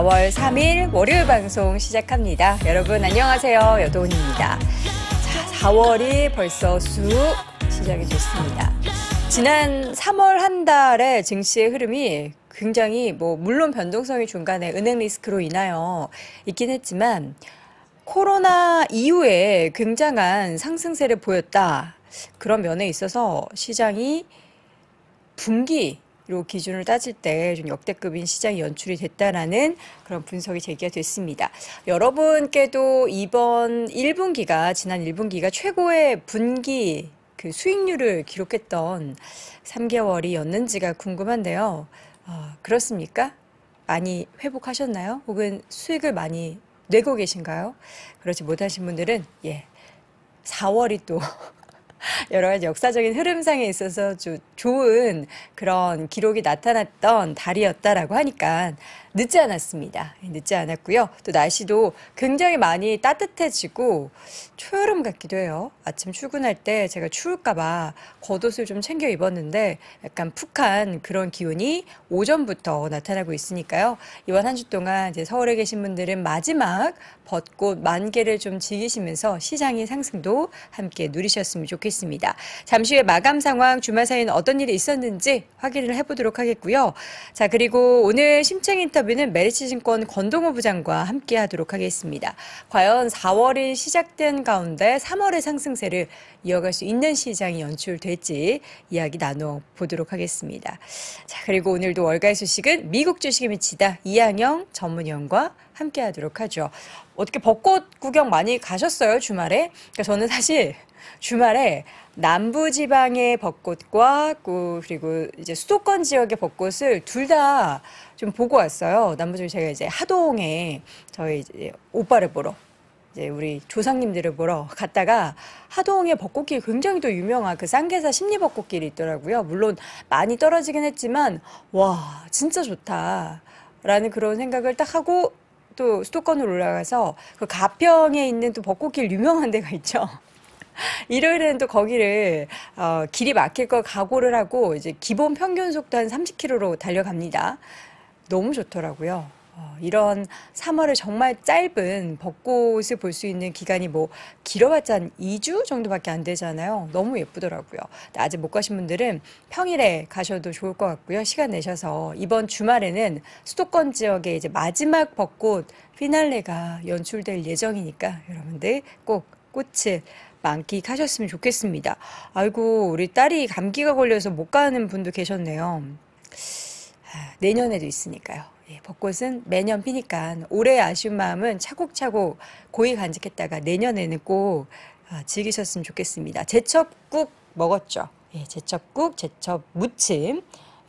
4월 3일 월요일 방송 시작합니다. 여러분 안녕하세요. 여도훈입니다. 자, 4월이 벌써 쑥 시작이 됐습니다. 지난 3월 한 달의 증시의 흐름이 굉장히 뭐 물론 변동성이 중간에 은행 리스크로 인하여 있긴 했지만 코로나 이후에 굉장한 상승세를 보였다. 그런 면에 있어서 시장이 분기 로 기준을 따질 때좀 역대급인 시장이 연출이 됐다라는 그런 분석이 제기가 됐습니다. 여러분께도 이번 1분기가 지난 1분기가 최고의 분기 그 수익률을 기록했던 3개월이었는지가 궁금한데요. 어, 그렇습니까? 많이 회복하셨나요? 혹은 수익을 많이 내고 계신가요? 그렇지 못하신 분들은 예 4월이 또 여러 가지 역사적인 흐름상에 있어서 좋은 그런 기록이 나타났던 달이었다라고 하니까 늦지 않았습니다. 늦지 않았고요. 또 날씨도 굉장히 많이 따뜻해지고 초여름 같기도 해요. 아침 출근할 때 제가 추울까봐 겉옷을 좀 챙겨 입었는데 약간 푹한 그런 기운이 오전부터 나타나고 있으니까요. 이번 한 주 동안 이제 서울에 계신 분들은 마지막 벚꽃 만개를 좀 즐기시면서 시장의 상승도 함께 누리셨으면 좋겠습니다. 잠시 후에 마감 상황 주말 사이엔 어떤 일이 있었는지 확인을 해보도록 하겠고요. 자 그리고 오늘 심층 인터뷰는 메리츠 증권 권동호 부장과 함께 하도록 하겠습니다. 과연 4월이 시작된 가운데 3월의 상승세를 이어갈 수 있는 시장이 연출될지 이야기 나눠보도록 하겠습니다. 자, 그리고 오늘도 월가의 소식은 미국 주식에 미치다 이양영 전문위원과 함께 하도록 하죠. 어떻게 벚꽃 구경 많이 가셨어요, 주말에? 그러니까 저는 사실 주말에 남부 지방의 벚꽃과 그 그리고 이제 수도권 지역의 벚꽃을 둘 다 좀 보고 왔어요. 남부 지방 제가 이제 하동에 저희 이제 오빠를 보러 이제 우리 조상님들을 보러 갔다가 하동의 벚꽃길 굉장히 또 유명한 그 쌍계사 심리 벚꽃길이 있더라고요. 물론 많이 떨어지긴 했지만 와 진짜 좋다라는 그런 생각을 딱 하고 또 수도권으로 올라가서 그 가평에 있는 또 벚꽃길 유명한 데가 있죠. 일요일에는 또 거기를 어, 길이 막힐 걸 각오를 하고 이제 기본 평균 속도 한 30km로 달려갑니다. 너무 좋더라고요. 어, 이런 3월을 정말 짧은 벚꽃을 볼 수 있는 기간이 뭐 길어봤자 한 2주 정도밖에 안 되잖아요. 너무 예쁘더라고요. 아직 못 가신 분들은 평일에 가셔도 좋을 것 같고요. 시간 내셔서 이번 주말에는 수도권 지역의 이제 마지막 벚꽃 피날레가 연출될 예정이니까 여러분들 꼭 꽃을 만끽하셨으면 좋겠습니다. 아이고 우리 딸이 감기가 걸려서 못 가는 분도 계셨네요. 내년에도 있으니까요. 네, 벚꽃은 매년 피니까 올해 아쉬운 마음은 차곡차곡 고이 간직했다가 내년에는 꼭 아, 즐기셨으면 좋겠습니다. 제첩국 먹었죠. 예, 제첩국, 제첩 무침.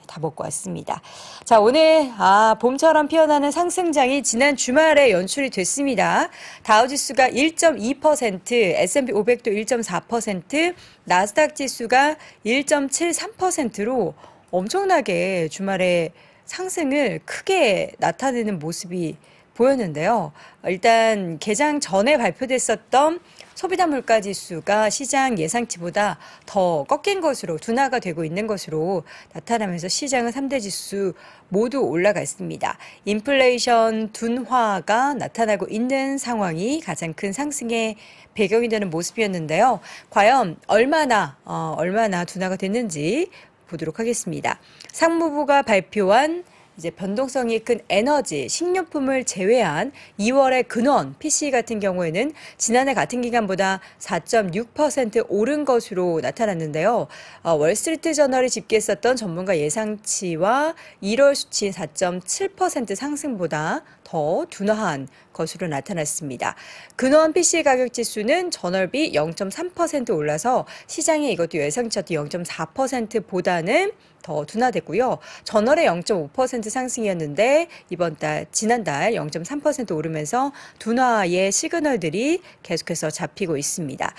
다 먹고 왔습니다. 자, 오늘 아, 봄처럼 피어나는 상승장이 지난 주말에 연출이 됐습니다. 다우 지수가 1.2%, S&P 500도 1.4%, 나스닥 지수가 1.73%로 엄청나게 주말에 상승을 크게 나타내는 모습이 보였는데요. 일단 개장 전에 발표됐었던 소비자 물가 지수가 시장 예상치보다 더 꺾인 것으로 둔화가 되고 있는 것으로 나타나면서 시장은 3대 지수 모두 올라갔습니다. 인플레이션 둔화가 나타나고 있는 상황이 가장 큰 상승의 배경이 되는 모습이었는데요. 과연 얼마나 어, 얼마나 둔화가 됐는지 보도록 하겠습니다. 상무부가 발표한 이제 변동성이 큰 에너지, 식료품을 제외한 2월의 근원 PC 같은 경우에는 지난해 같은 기간보다 4.6% 오른 것으로 나타났는데요. 어, 월스트리트 저널이 집계했었던 전문가 예상치와 1월 수치인 4.7% 상승보다 더 둔화한 것으로 나타났습니다. 근호 p c 가격 지수는 전월비 0.3% 올라서 시장의 이것도 예상치였던 0.4%보다는 더 둔화됐고요. 전월에 0.5% 상승이었는데 이번 달 지난달 0.3% 오르면서 둔화의 시그널들이 계속해서 잡히고 있습니다.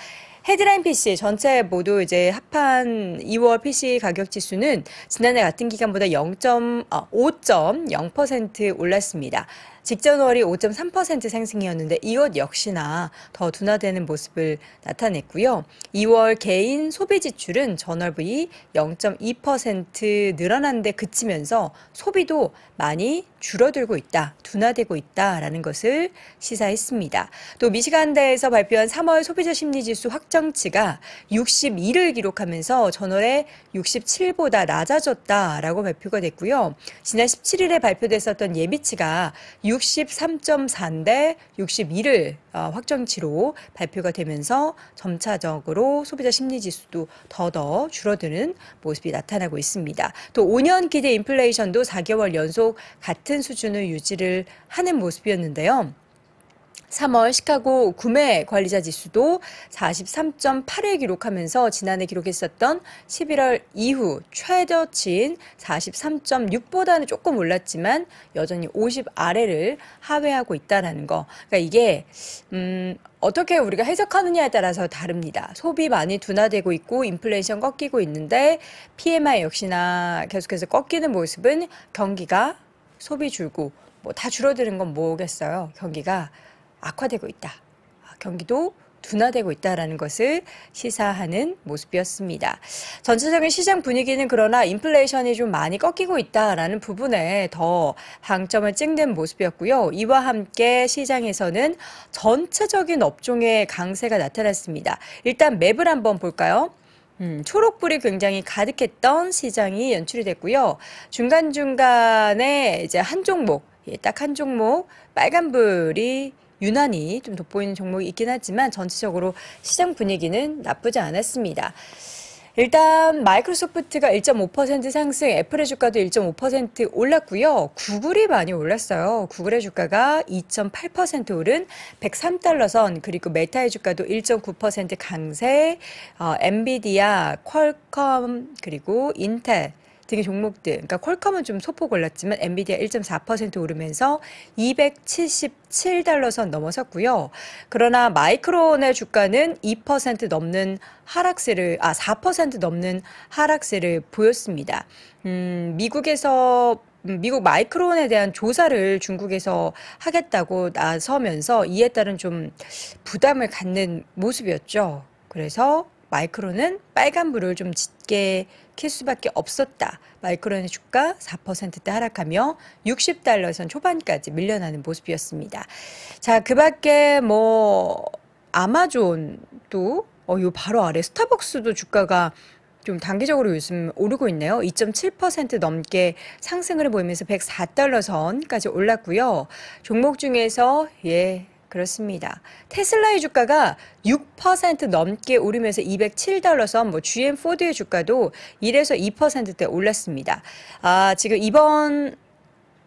헤드라인 PC 전체 모두 이제 합한 2월 PC 가격 지수는 지난해 같은 기간보다 0.5.0% 아, 올랐습니다. 직전 월이 5.3% 상승이었는데 이것 역시나 더 둔화되는 모습을 나타냈고요. 2월 개인 소비 지출은 전월부이 0.2% 늘어난데 그치면서 소비도 많이 줄어들고 있다, 둔화되고 있다라는 것을 시사했습니다. 또 미시간대에서 발표한 3월 소비자 심리지수 확정치가 62를 기록하면서 전월에 67보다 낮아졌다라고 발표가 됐고요. 지난 17일에 발표됐었던 예비치가 63.4인데 62를 어, 확정치로 발표가 되면서 점차적으로 소비자 심리지수도 더더 줄어드는 모습이 나타나고 있습니다. 또 5년 기대 인플레이션도 4개월 연속 같은 같은 수준을 유지를 하는 모습이었는데요. 3월 시카고 구매 관리자 지수도 43.8을 기록하면서 지난해 기록했었던 11월 이후 최저치인 43.6보다는 조금 올랐지만 여전히 50 아래를 하회하고 있다는 거. 그러니까 이게 음 어떻게 우리가 해석하느냐에 따라서 다릅니다. 소비 많이 둔화되고 있고 인플레이션 꺾이고 있는데 PMI 역시나 계속해서 꺾이는 모습은 경기가 소비 줄고 뭐 다 줄어드는 건 뭐겠어요. 경기가 악화되고 있다. 아, 경기도 둔화되고 있다라는 것을 시사하는 모습이었습니다. 전체적인 시장 분위기는 그러나 인플레이션이 좀 많이 꺾이고 있다라는 부분에 더 방점을 찍는 모습이었고요. 이와 함께 시장에서는 전체적인 업종의 강세가 나타났습니다. 일단 맵을 한번 볼까요? 음, 초록불이 굉장히 가득했던 시장이 연출이 됐고요. 중간중간에 이제 한 종목, 예, 딱 한 종목 빨간불이 유난히 좀 돋보이는 종목이 있긴 하지만 전체적으로 시장 분위기는 나쁘지 않았습니다. 일단 마이크로소프트가 1.5% 상승, 애플의 주가도 1.5% 올랐고요. 구글이 많이 올랐어요. 구글의 주가가 2.8% 오른 103달러 선, 그리고 메타의 주가도 1.9% 강세, 어, 엔비디아, 퀄컴, 그리고 인텔, 등의 종목들, 그러니까 퀄컴은 좀 소폭 올랐지만 엔비디아 1.4% 오르면서 277달러 선 넘어섰고요. 그러나 마이크론의 주가는 2% 넘는 하락세를 아 4% 넘는 하락세를 보였습니다. 음, 미국에서 음, 미국 마이크론에 대한 조사를 중국에서 하겠다고 나서면서 이에 따른 좀 부담을 갖는 모습이었죠. 그래서 마이크론은 빨간불을 좀 짙게 킬 수밖에 없었다. 마이크론의 주가 4%대 하락하며 60달러선 초반까지 밀려나는 모습이었습니다. 자, 그 밖에 뭐 아마존도 어, 요 바로 아래 스타벅스도 주가가 좀 단기적으로 요즘 오르고 있네요. 2.7% 넘게 상승을 보이면서 104달러 선까지 올랐고요. 종목 중에서 예, 그렇습니다. 테슬라의 주가가 6% 넘게 오르면서 207달러 선, 뭐 GM 포드의 주가도 1에서 2%대 올랐습니다. 아, 지금 이번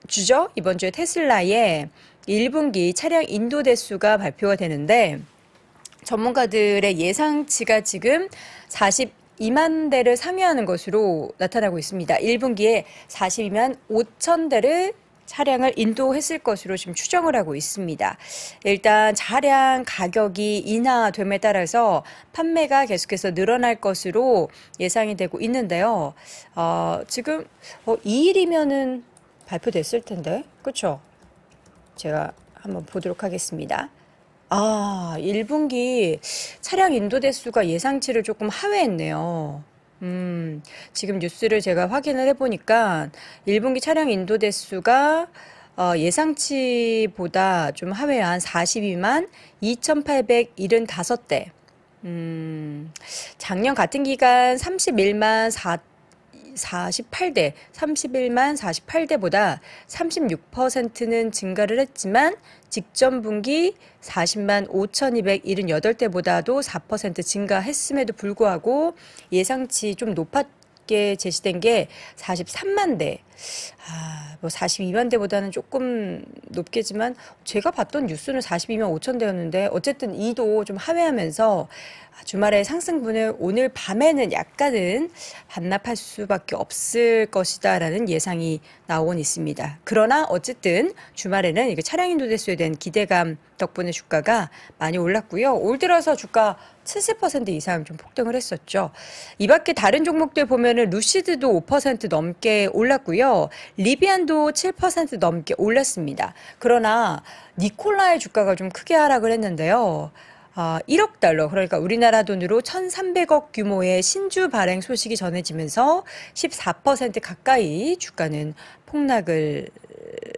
주죠? 이번 주에 테슬라의 1분기 차량 인도 대수가 발표가 되는데 전문가들의 예상치가 지금 40 2만 대를 상회하는 것으로 나타나고 있습니다. 1분기에 42만 5천 대를 차량을 인도했을 것으로 지금 추정을 하고 있습니다. 일단 차량 가격이 인하됨에 따라서 판매가 계속해서 늘어날 것으로 예상이 되고 있는데요. 어, 지금 어, 2일이면은 발표됐을 텐데, 그렇죠? 제가 한번 보도록 하겠습니다. 아, 1분기 차량 인도 대수가 예상치를 조금 하회했네요. 음, 지금 뉴스를 제가 확인을 해보니까 1분기 차량 인도 대수가 어, 예상치보다 좀 하회한 42만 2,875대. 음, 작년 같은 기간 31만 4 48대, 31만 48대보다 36%는 증가를 했지만 직전 분기 40만 5,278대보다도 4% 증가했음에도 불구하고 예상치 좀 높았 게 제시된 게 43만 대. 아, 뭐 42만 대보다는 조금 높겠지만 제가 봤던 뉴스는 42만 5천 대였는데 어쨌든 이도 좀 하회하면서 주말에 상승분을 오늘 밤에는 약간은 반납할 수밖에 없을 것이다라는 예상이 나오곤 있습니다. 그러나 어쨌든 주말에는 이게 차량 인도대수에 대한 기대감 덕분에 주가가 많이 올랐고요. 올 들어서 주가 70% 이상 좀 폭등을 했었죠. 이 밖에 다른 종목들 보면은 루시드도 5% 넘게 올랐고요. 리비안도 7% 넘게 올랐습니다. 그러나 니콜라의 주가가 좀 크게 하락을 했는데요. 어, 아, 1억 달러, 그러니까 우리나라 돈으로 1,300억 규모의 신주 발행 소식이 전해지면서 14% 가까이 주가는 폭락을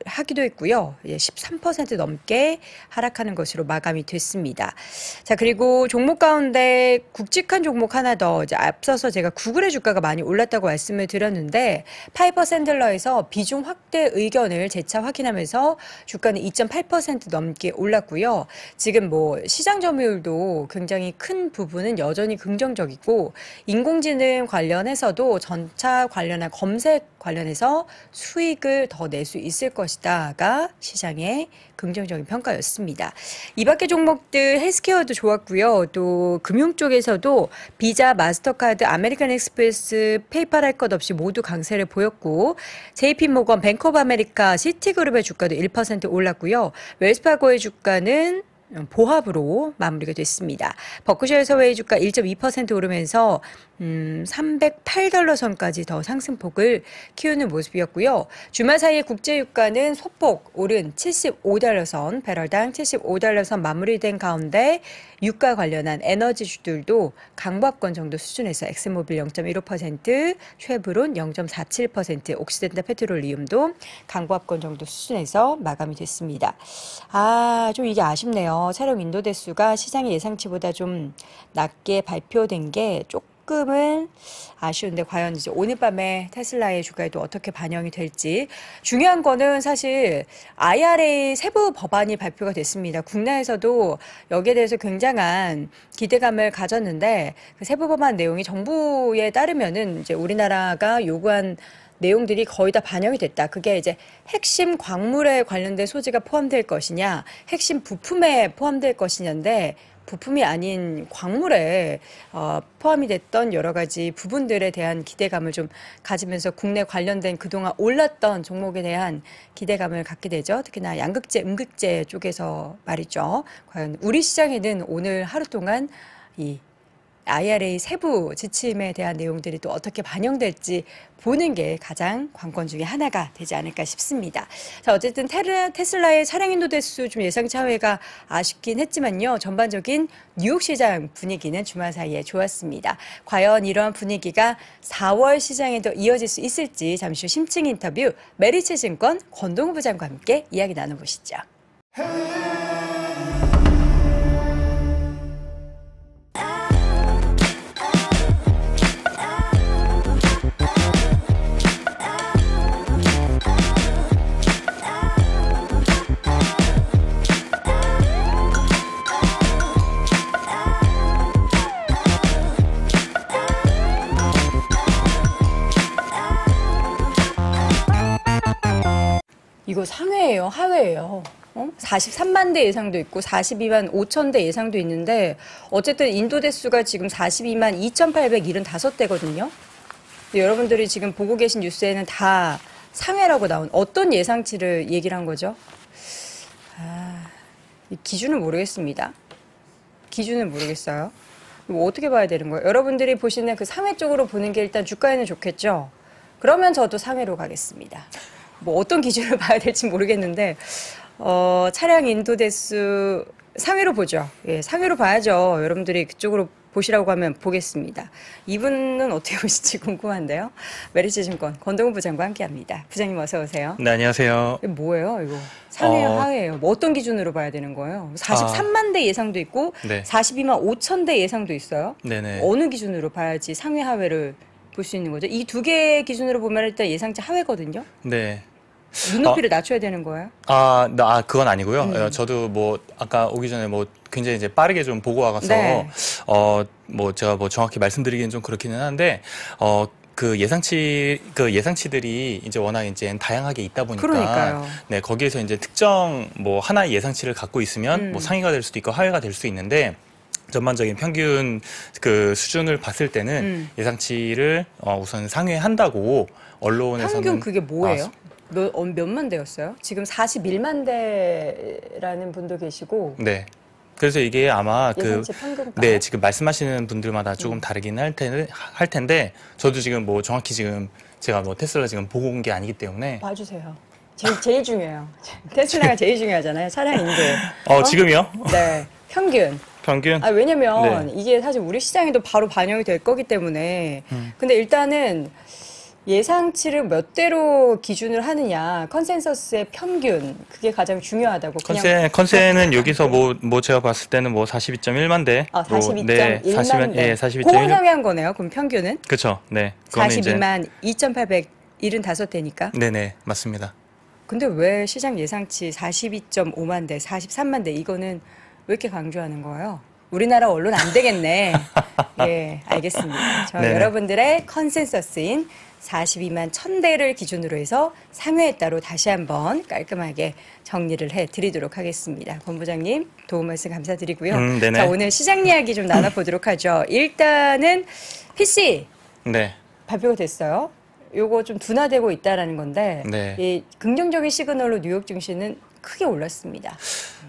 하기도 했고요. 13% 예, 넘게 하락하는 것으로 마감이 됐습니다. 자, 그리고 종목 가운데 굵직한 종목 하나 더 앞서서 제가 구글의 주가가 많이 올랐다고 말씀을 드렸는데 파이퍼 샌들러에서 비중 확대 의견을 재차 확인하면서 주가는 2.8% 넘게 올랐고요. 지금 뭐 시장 점유율도 굉장히 큰 부분은 여전히 긍정적이고 인공지능 관련해서도 전차 관련한 검색 관련해서 수익을 더 낼 수 있을 것이다. 다우다가 시장의 긍정적인 평가였습니다. 이 밖의 종목들 헬스케어도 좋았고요. 또 금융 쪽에서도 비자, 마스터카드, 아메리칸 엑스프레스, 페이팔 할 것 없이 모두 강세를 보였고 JP모건, 뱅커 오브 아메리카, 시티그룹의 주가도 1% 올랐고요. 웰스파고의 주가는 보합으로 마무리가 됐습니다. 버크셔서 외의 주가 1.2% 오르면서 음, 308달러 선까지 더 상승폭을 키우는 모습이었고요. 주말 사이에 국제유가는 소폭 오른 75달러 선, 배럴당 75달러 선 마무리된 가운데 유가 관련한 에너지주들도 강박권 정도 수준에서 엑스모빌 0.15%, 최브론 0.47%, 옥시덴다 페트롤리움도 강박권 정도 수준에서 마감이 됐습니다. 아, 좀 이게 아쉽네요. 하면서 차 윈도 대수가 시장의 예상치보다 좀 낮게 발표된 게 조금은 아쉬운데 과연 이제 오늘 밤에 테슬라의 주가에 도 어떻게 반영이 될지 중요한 거는 사실 IRA 세부 법안이 발표가 됐습니다. 국내에서도 여기에 대해서 굉장한 기대감을 가졌는데 그 세부 법안 내용이 정부에 따르면은 이제 우리나라가 요구한 내용들이 거의 다 반영이 됐다. 그게 이제 핵심 광물에 관련된 소지가 포함될 것이냐, 핵심 부품에 포함될 것이냐인데 부품이 아닌 광물에 어, 포함이 됐던 여러 가지 부분들에 대한 기대감을 좀 가지면서 국내 관련된 그동안 올랐던 종목에 대한 기대감을 갖게 되죠. 특히나 양극재, 음극재 쪽에서 말이죠. 과연 우리 시장에는 오늘 하루 동안 이 IRA 세부 지침에 대한 내용들이 또 어떻게 반영될지 보는 게 가장 관건 중의 하나가 되지 않을까 싶습니다. 자, 어쨌든 테슬라의 차량 인도 대수 좀 예상 차회가 아쉽긴 했지만요. 전반적인 뉴욕 시장 분위기는 주말 사이에 좋았습니다. 과연 이러한 분위기가 4월 시장에도 이어질 수 있을지 잠시 후 심층 인터뷰 메리츠 증권 권동우 부장과 함께 이야기 나눠보시죠. 이거 상회예요, 하회예요. 어? 43만 대 예상도 있고 42만 5천 대 예상도 있는데 어쨌든 인도 대수가 지금 42만 2,875대거든요. 여러분들이 지금 보고 계신 뉴스에는 다 상회라고 나온 어떤 예상치를 얘기를 한 거죠? 아, 기준은 모르겠습니다. 기준은 모르겠어요. 뭐 어떻게 봐야 되는 거예요? 여러분들이 보시는 그 상회 쪽으로 보는 게 일단 주가에는 좋겠죠? 그러면 저도 상회로 가겠습니다. 뭐 어떤 기준을 봐야 될지 모르겠는데 어, 차량 인도 대수 상위로 보죠. 예, 상위로 봐야죠. 여러분들이 그쪽으로 보시라고 하면 보겠습니다. 이분은 어떻게 보실지 궁금한데요. 메리츠 증권 권동훈 부장과 함께합니다. 부장님 어서 오세요. 네 안녕하세요. 이거 뭐예요 이거? 상해요 어... 하예요? 뭐 어떤 기준으로 봐야 되는 거예요? 43만 아... 대 예상도 있고 네. 42만 5천 대 예상도 있어요. 네네. 어느 기준으로 봐야지 상해 하회를 볼수 있는 거죠. 이 두개의 기준으로 보면 일단 예상치 하회거든요. 네. 눈높이를 어, 낮춰야 되는 거예요? 아, 나, 아, 그건 아니고요. 음. 어, 저도 뭐 아까 오기 전에 뭐 굉장히 이제 빠르게 좀 보고 와서 네. 어뭐 제가 뭐 정확히 말씀드리기는 좀 그렇기는 한데 어. 그 예상치 그 예상치들이 이제 워낙 이제 다양하게 있다 보니까 그러니까요. 네 거기에서 이제 특정 뭐 하나의 예상치를 갖고 있으면 음. 뭐 상위가 될 수도 있고 하위가 될 수 있는데 전반적인 평균 그 수준을 봤을 때는 음. 예상치를 어, 우선 상회한다고 언론에서는 평균 그게 뭐예요? 아, 몇, 어, 몇 대였어요? 지금 41만 대라는 분도 계시고 네. 그래서 이게 아마 그, 네, 지금 말씀하시는 분들마다 조금 음. 다르긴 할 텐데, 할 텐데, 저도 지금 뭐 정확히 지금 제가 뭐 테슬라 지금 보고 온 게 아니기 때문에. 봐주세요. 제일, 제일 중요해요. 테슬라가 제일 중요하잖아요. 차량 인구. 어, 어, 지금요? 네. 평균. 평균? 아, 왜냐면 네. 이게 사실 우리 시장에도 바로 반영이 될 거기 때문에. 음. 근데 일단은 예상치를 몇 대로 기준을 하느냐, 컨센서스의 평균, 그게 가장 중요하다고. 컨센, 컨센은 여기서 뭐, 뭐 제가 봤을 때는 뭐 42.1만 대. 아, 42.1만 뭐, 네, 40, 대. 42.1. 예, 고형한 거네요, 그럼 평균은? 그쵸, 네. 42만 이제... 2,875대니까. 네네, 맞습니다. 근데 왜 시장 예상치 42.5만 대, 43만 대, 이거는 왜 이렇게 강조하는 거예요? 우리나라 언론 안 되겠네. 예, 알겠습니다. 저네 여러분들의 컨센서스인 42만 1000대를 기준으로 해서 3회에 따로 다시 한번 깔끔하게 정리를 해 드리도록 하겠습니다. 본부장님 도움 말씀 감사드리고요. 음, 자, 오늘 시장 이야기 좀 나눠보도록 하죠. 일단은 PC. 네. 발표가 됐어요. 요거 좀 둔화되고 있다라는 건데 네. 이 긍정적인 시그널로 뉴욕 증시는 크게 올랐습니다.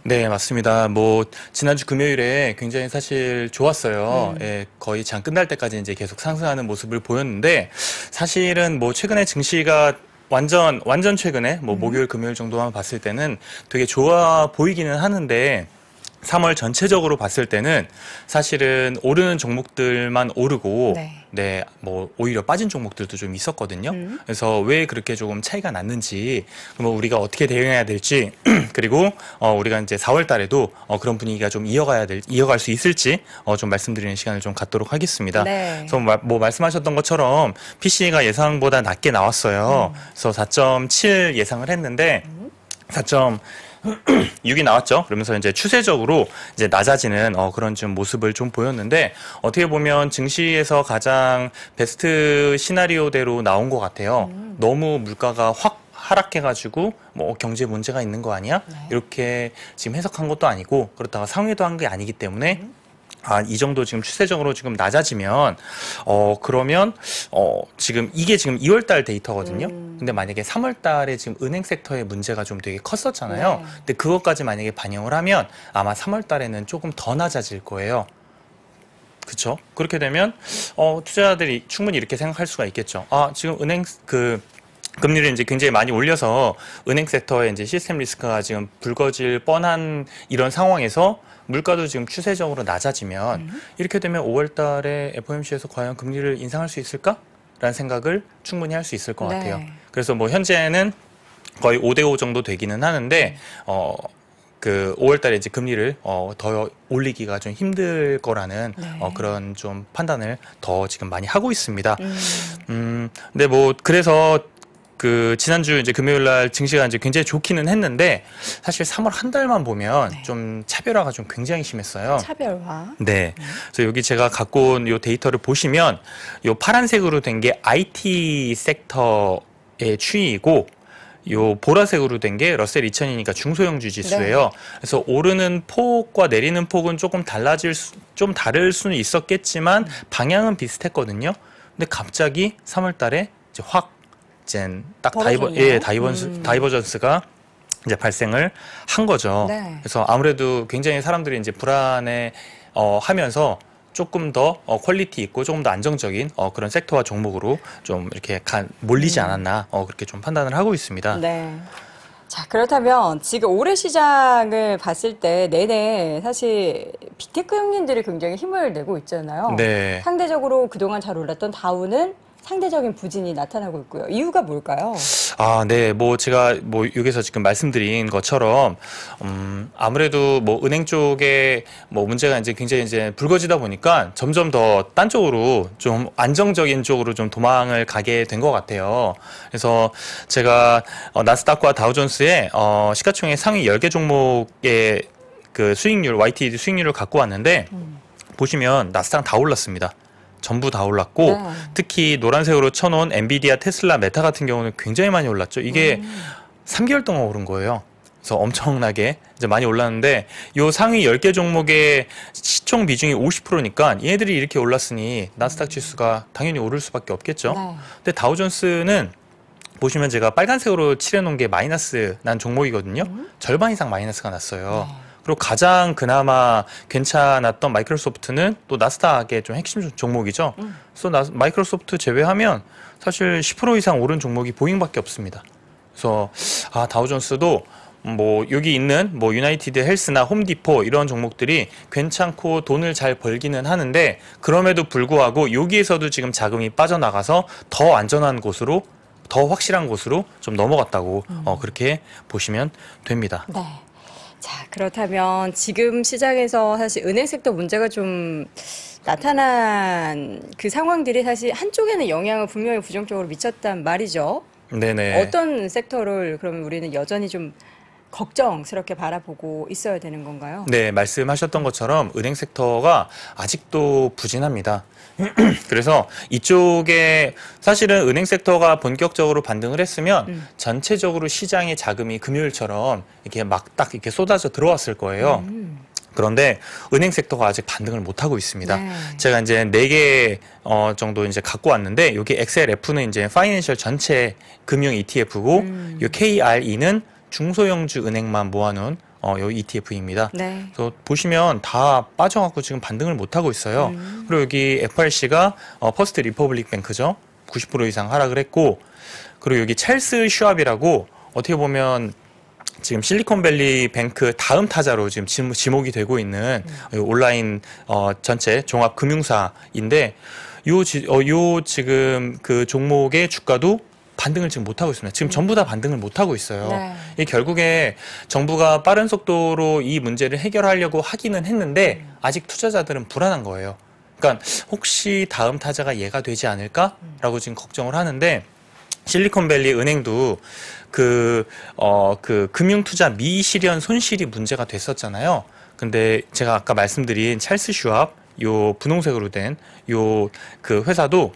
네, 맞습니다. 뭐 지난주 금요일에 굉장히 사실 좋았어요. 음. 예, 거의 장 끝날 때까지 이제 계속 상승하는 모습을 보였는데 사실은 뭐 최근에 증시가 완전 완전 최근에 뭐 음. 목요일 금요일 정도만 봤을 때는 되게 좋아 보이기는 하는데 3월 전체적으로 봤을 때는 사실은 오르는 종목들만 오르고 네. 네, 뭐 오히려 빠진 종목들도 좀 있었거든요. 음. 그래서 왜 그렇게 조금 차이가 났는지, 뭐 우리가 어떻게 대응해야 될지, 그리고 어 우리가 이제 4월달에도 어 그런 분위기가 좀 이어가야 될 이어갈 수 있을지 어 좀 말씀드리는 시간을 좀 갖도록 하겠습니다. 네. 그래서 뭐 말씀하셨던 것처럼 PC가 예상보다 낮게 나왔어요. 음. 그래서 4.7 예상을 했는데 음. 4. 6이 나왔죠. 그러면서 이제 추세적으로 이제 낮아지는 어, 그런 좀 모습을 좀 보였는데 어떻게 보면 증시에서 가장 베스트 시나리오대로 나온 것 같아요. 음. 너무 물가가 확 하락해가지고 뭐 경제 문제가 있는 거 아니야? 네. 이렇게 지금 해석한 것도 아니고 그렇다가 상회도 한 게 아니기 때문에 음. 아, 이 정도 지금 추세적으로 지금 낮아지면, 어, 그러면, 어, 지금 이게 지금 2월달 데이터거든요. 음. 근데 만약에 3월달에 지금 은행 섹터의 문제가 좀 되게 컸었잖아요. 네. 근데 그것까지 만약에 반영을 하면 아마 3월달에는 조금 더 낮아질 거예요. 그쵸 그렇게 되면 어, 투자자들이 충분히 이렇게 생각할 수가 있겠죠. 아 지금 은행 그 금리를 이제 굉장히 많이 올려서 은행 섹터의 이제 시스템 리스크가 지금 불거질 뻔한 이런 상황에서 물가도 지금 추세적으로 낮아지면 음. 이렇게 되면 5월 달에 FOMC에서 과연 금리를 인상할 수 있을까? 라는 생각을 충분히 할 수 있을 것 네. 같아요. 그래서 뭐 현재는 거의 5대5 정도 되기는 하는데, 음. 어, 그 5월 달에 이제 금리를 어, 더 올리기가 좀 힘들 거라는 네. 어, 그런 좀 판단을 더 지금 많이 하고 있습니다. 음. 음, 근데 뭐 그래서 그 지난주 이제 금요일 날 증시가 이제 굉장히 좋기는 했는데 사실 3월 한 달만 보면 네. 좀 차별화가 좀 굉장히 심했어요. 차별화. 네. 음. 그래서 여기 제가 갖고 온 요 데이터를 보시면 요 파란색으로 된 게 IT 섹터의 추이이고 요 보라색으로 된 게 러셀 2000이니까 중소형주 지수예요. 네. 그래서 오르는 폭과 내리는 폭은 조금 달라질 수, 좀 다를 수는 있었겠지만 음. 방향은 비슷했거든요. 근데 갑자기 3월 달에 이제 확 이젠딱 다이버 예 다이버 음. 다이버전스가 이제 발생을 한 거죠. 네. 그래서 아무래도 굉장히 사람들이 이제 불안해 어, 하면서 조금 더 어, 퀄리티 있고 조금 더 안정적인 어, 그런 섹터와 종목으로 좀 이렇게 가, 몰리지 음. 않았나 어, 그렇게 좀 판단을 하고 있습니다. 네. 자, 그렇다면 지금 올해 시장을 봤을 때 내내 사실 빅테크 형님들이 굉장히 힘을 내고 있잖아요. 네. 상대적으로 그동안 잘 올랐던 다우는 상대적인 부진이 나타나고 있고요. 이유가 뭘까요? 아, 네. 뭐 제가 뭐 여기서 지금 말씀드린 것처럼 음, 아무래도 뭐 은행 쪽에 뭐 문제가 이제 굉장히 이제 불거지다 보니까 점점 더 딴 쪽으로 좀 안정적인 쪽으로 좀 도망을 가게 된 것 같아요. 그래서 제가 어, 나스닥과 다우존스의 어, 시가총액 상위 10개 종목의 그 수익률 YT 수익률을 갖고 왔는데 음. 보시면 나스닥 다 올랐습니다. 전부 다 올랐고 네. 특히 노란색으로 쳐놓은 엔비디아, 테슬라, 메타 같은 경우는 굉장히 많이 올랐죠. 이게 음. 3개월 동안 오른 거예요. 그래서 엄청나게 이제 많이 올랐는데 요 상위 10개 종목의 시총 비중이 50%니까 얘네들이 이렇게 올랐으니 나스닥 지수가 당연히 오를 수밖에 없겠죠. 네. 근데 다우존스는 보시면 제가 빨간색으로 칠해놓은 게 마이너스 난 종목이거든요. 음? 절반 이상 마이너스가 났어요. 네. 그리고 가장 그나마 괜찮았던 마이크로소프트는 또 나스닥의 좀 핵심 종목이죠. 음. 그래서 나, 마이크로소프트 제외하면 사실 10% 이상 오른 종목이 보잉밖에 없습니다. 그래서 아 다우존스도 뭐 여기 있는 뭐 유나이티드 헬스나 홈디포 이런 종목들이 괜찮고 돈을 잘 벌기는 하는데 그럼에도 불구하고 여기에서도 지금 자금이 빠져나가서 더 안전한 곳으로 더 확실한 곳으로 좀 넘어갔다고 음. 어, 그렇게 보시면 됩니다. 네. 자, 그렇다면 지금 시장에서 사실 은행 섹터 문제가 좀 나타난 그 상황들이 사실 한쪽에는 영향을 분명히 부정적으로 미쳤단 말이죠. 네네. 어떤 섹터를 그러면 우리는 여전히 좀 걱정스럽게 바라보고 있어야 되는 건가요? 네, 말씀하셨던 것처럼 은행 섹터가 아직도 부진합니다. 그래서 이쪽에 사실은 은행 섹터가 본격적으로 반등을 했으면 음. 전체적으로 시장의 자금이 금요일처럼 이렇게 막 딱 이렇게 쏟아져 들어왔을 거예요. 음, 음. 그런데 은행 섹터가 아직 반등을 못 하고 있습니다. 네. 제가 이제 네개 어, 정도 이제 갖고 왔는데 여기 XLF는 이제 파이낸셜 전체 금융 ETF고 음. 요 KRE는 중소형주 은행만 모아놓은 어, 요 ETF입니다. 네. 그래서 보시면 다 빠져갖고 지금 반등을 못 하고 있어요. 음. 그리고 여기 FRC가 어, 퍼스트 리퍼블릭 뱅크죠. 90% 이상 하락을 했고 그리고 여기 찰스 슈압이라고 어떻게 보면 지금 실리콘밸리 뱅크 다음 타자로 지금 지목이 되고 있는 음. 온라인 어, 전체 종합 금융사인데 요, 지, 어, 요 지금 그 종목의 주가도 반등을 지금 못하고 있습니다. 지금 전부 다 반등을 못하고 있어요. 네. 이 결국에 정부가 빠른 속도로 이 문제를 해결하려고 하기는 했는데 음. 아직 투자자들은 불안한 거예요. 그러니까 혹시 다음 타자가 얘가 되지 않을까라고 음. 지금 걱정을 하는데 실리콘밸리 은행도 그, 어, 그 금융투자 미실현 손실이 문제가 됐었잖아요. 근데 제가 아까 말씀드린 찰스 슈압 요 분홍색으로 된 요 그 회사도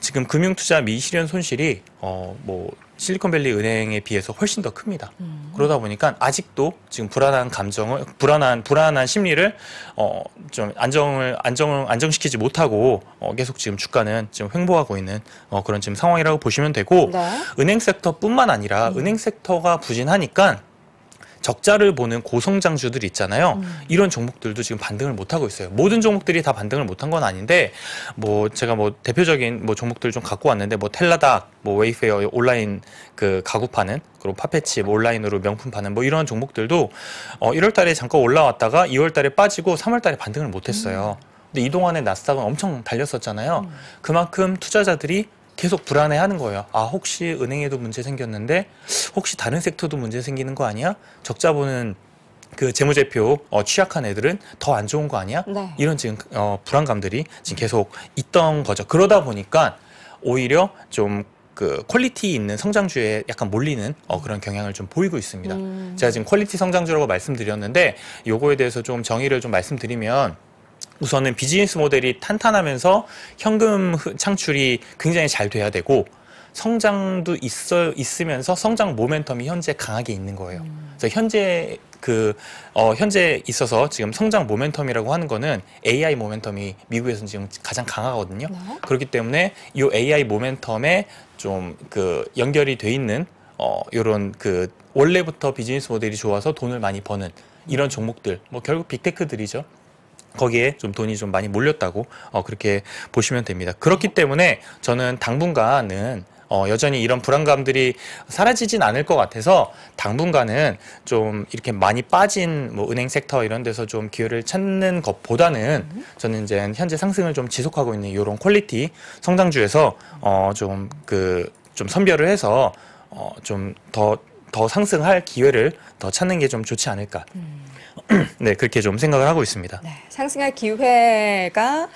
지금 금융투자 미실현 손실이 어 뭐 실리콘밸리 은행에 비해서 훨씬 더 큽니다. 음. 그러다 보니까 아직도 지금 불안한 감정을 불안한 불안한 심리를 어 좀 안정을 안정을 안정시키지 못하고 어 계속 지금 주가는 지금 횡보하고 있는 어 그런 지금 상황이라고 보시면 되고 네. 은행 섹터뿐만 아니라 음. 은행 섹터가 부진하니까 적자를 보는 고성장주들 있잖아요. 음. 이런 종목들도 지금 반등을 못 하고 있어요. 모든 종목들이 다 반등을 못한건 아닌데 뭐 제가 뭐 대표적인 뭐 종목들 좀 갖고 왔는데 뭐 텔라닥, 뭐 웨이페어 온라인 그 가구 파는 그리고 파페치 뭐 온라인으로 명품 파는 뭐 이런 종목들도 어 1월 달에 잠깐 올라왔다가 2월 달에 빠지고 3월 달에 반등을 못 했어요. 음. 근데 이동안에 나스닥은 엄청 달렸었잖아요. 음. 그만큼 투자자들이 계속 불안해하는 거예요. 아 혹시 은행에도 문제 생겼는데 혹시 다른 섹터도 문제 생기는 거 아니야? 적자 보는 그 재무제표 어, 취약한 애들은 더 안 좋은 거 아니야? 네. 이런 지금 어, 불안감들이 지금 계속 있던 거죠. 그러다 보니까 오히려 좀 그 퀄리티 있는 성장주에 약간 몰리는 어, 그런 경향을 좀 보이고 있습니다. 음. 제가 지금 퀄리티 성장주라고 말씀드렸는데 요거에 대해서 좀 정의를 좀 말씀드리면 우선은 비즈니스 모델이 탄탄하면서 현금 창출이 굉장히 잘 돼야 되고 성장도 있어 있으면서 성장 모멘텀이 현재 강하게 있는 거예요. 음. 그래서 현재 그 어, 현재 있어서 지금 성장 모멘텀이라고 하는 거는 AI 모멘텀이 미국에서 지금 가장 강하거든요. 네? 그렇기 때문에 이 AI 모멘텀에 좀 그 연결이 돼 있는 어 요런 그 원래부터 비즈니스 모델이 좋아서 돈을 많이 버는 이런 종목들 뭐 결국 빅테크들이죠. 거기에 좀 돈이 좀 많이 몰렸다고 어, 그렇게 보시면 됩니다. 그렇기 때문에 저는 당분간은 어, 여전히 이런 불안감들이 사라지진 않을 것 같아서 당분간은 좀 이렇게 많이 빠진 뭐 은행 섹터 이런 데서 좀 기회를 찾는 것보다는 저는 이제 현재 상승을 좀 지속하고 있는 이런 퀄리티 성장주에서 어, 좀 그, 좀 선별을 해서 어, 좀 더, 더 상승할 기회를 더 찾는 게 좀 좋지 않을까. 음. 네, 그렇게 좀 생각을 하고 있습니다. 네, 상승할 기회가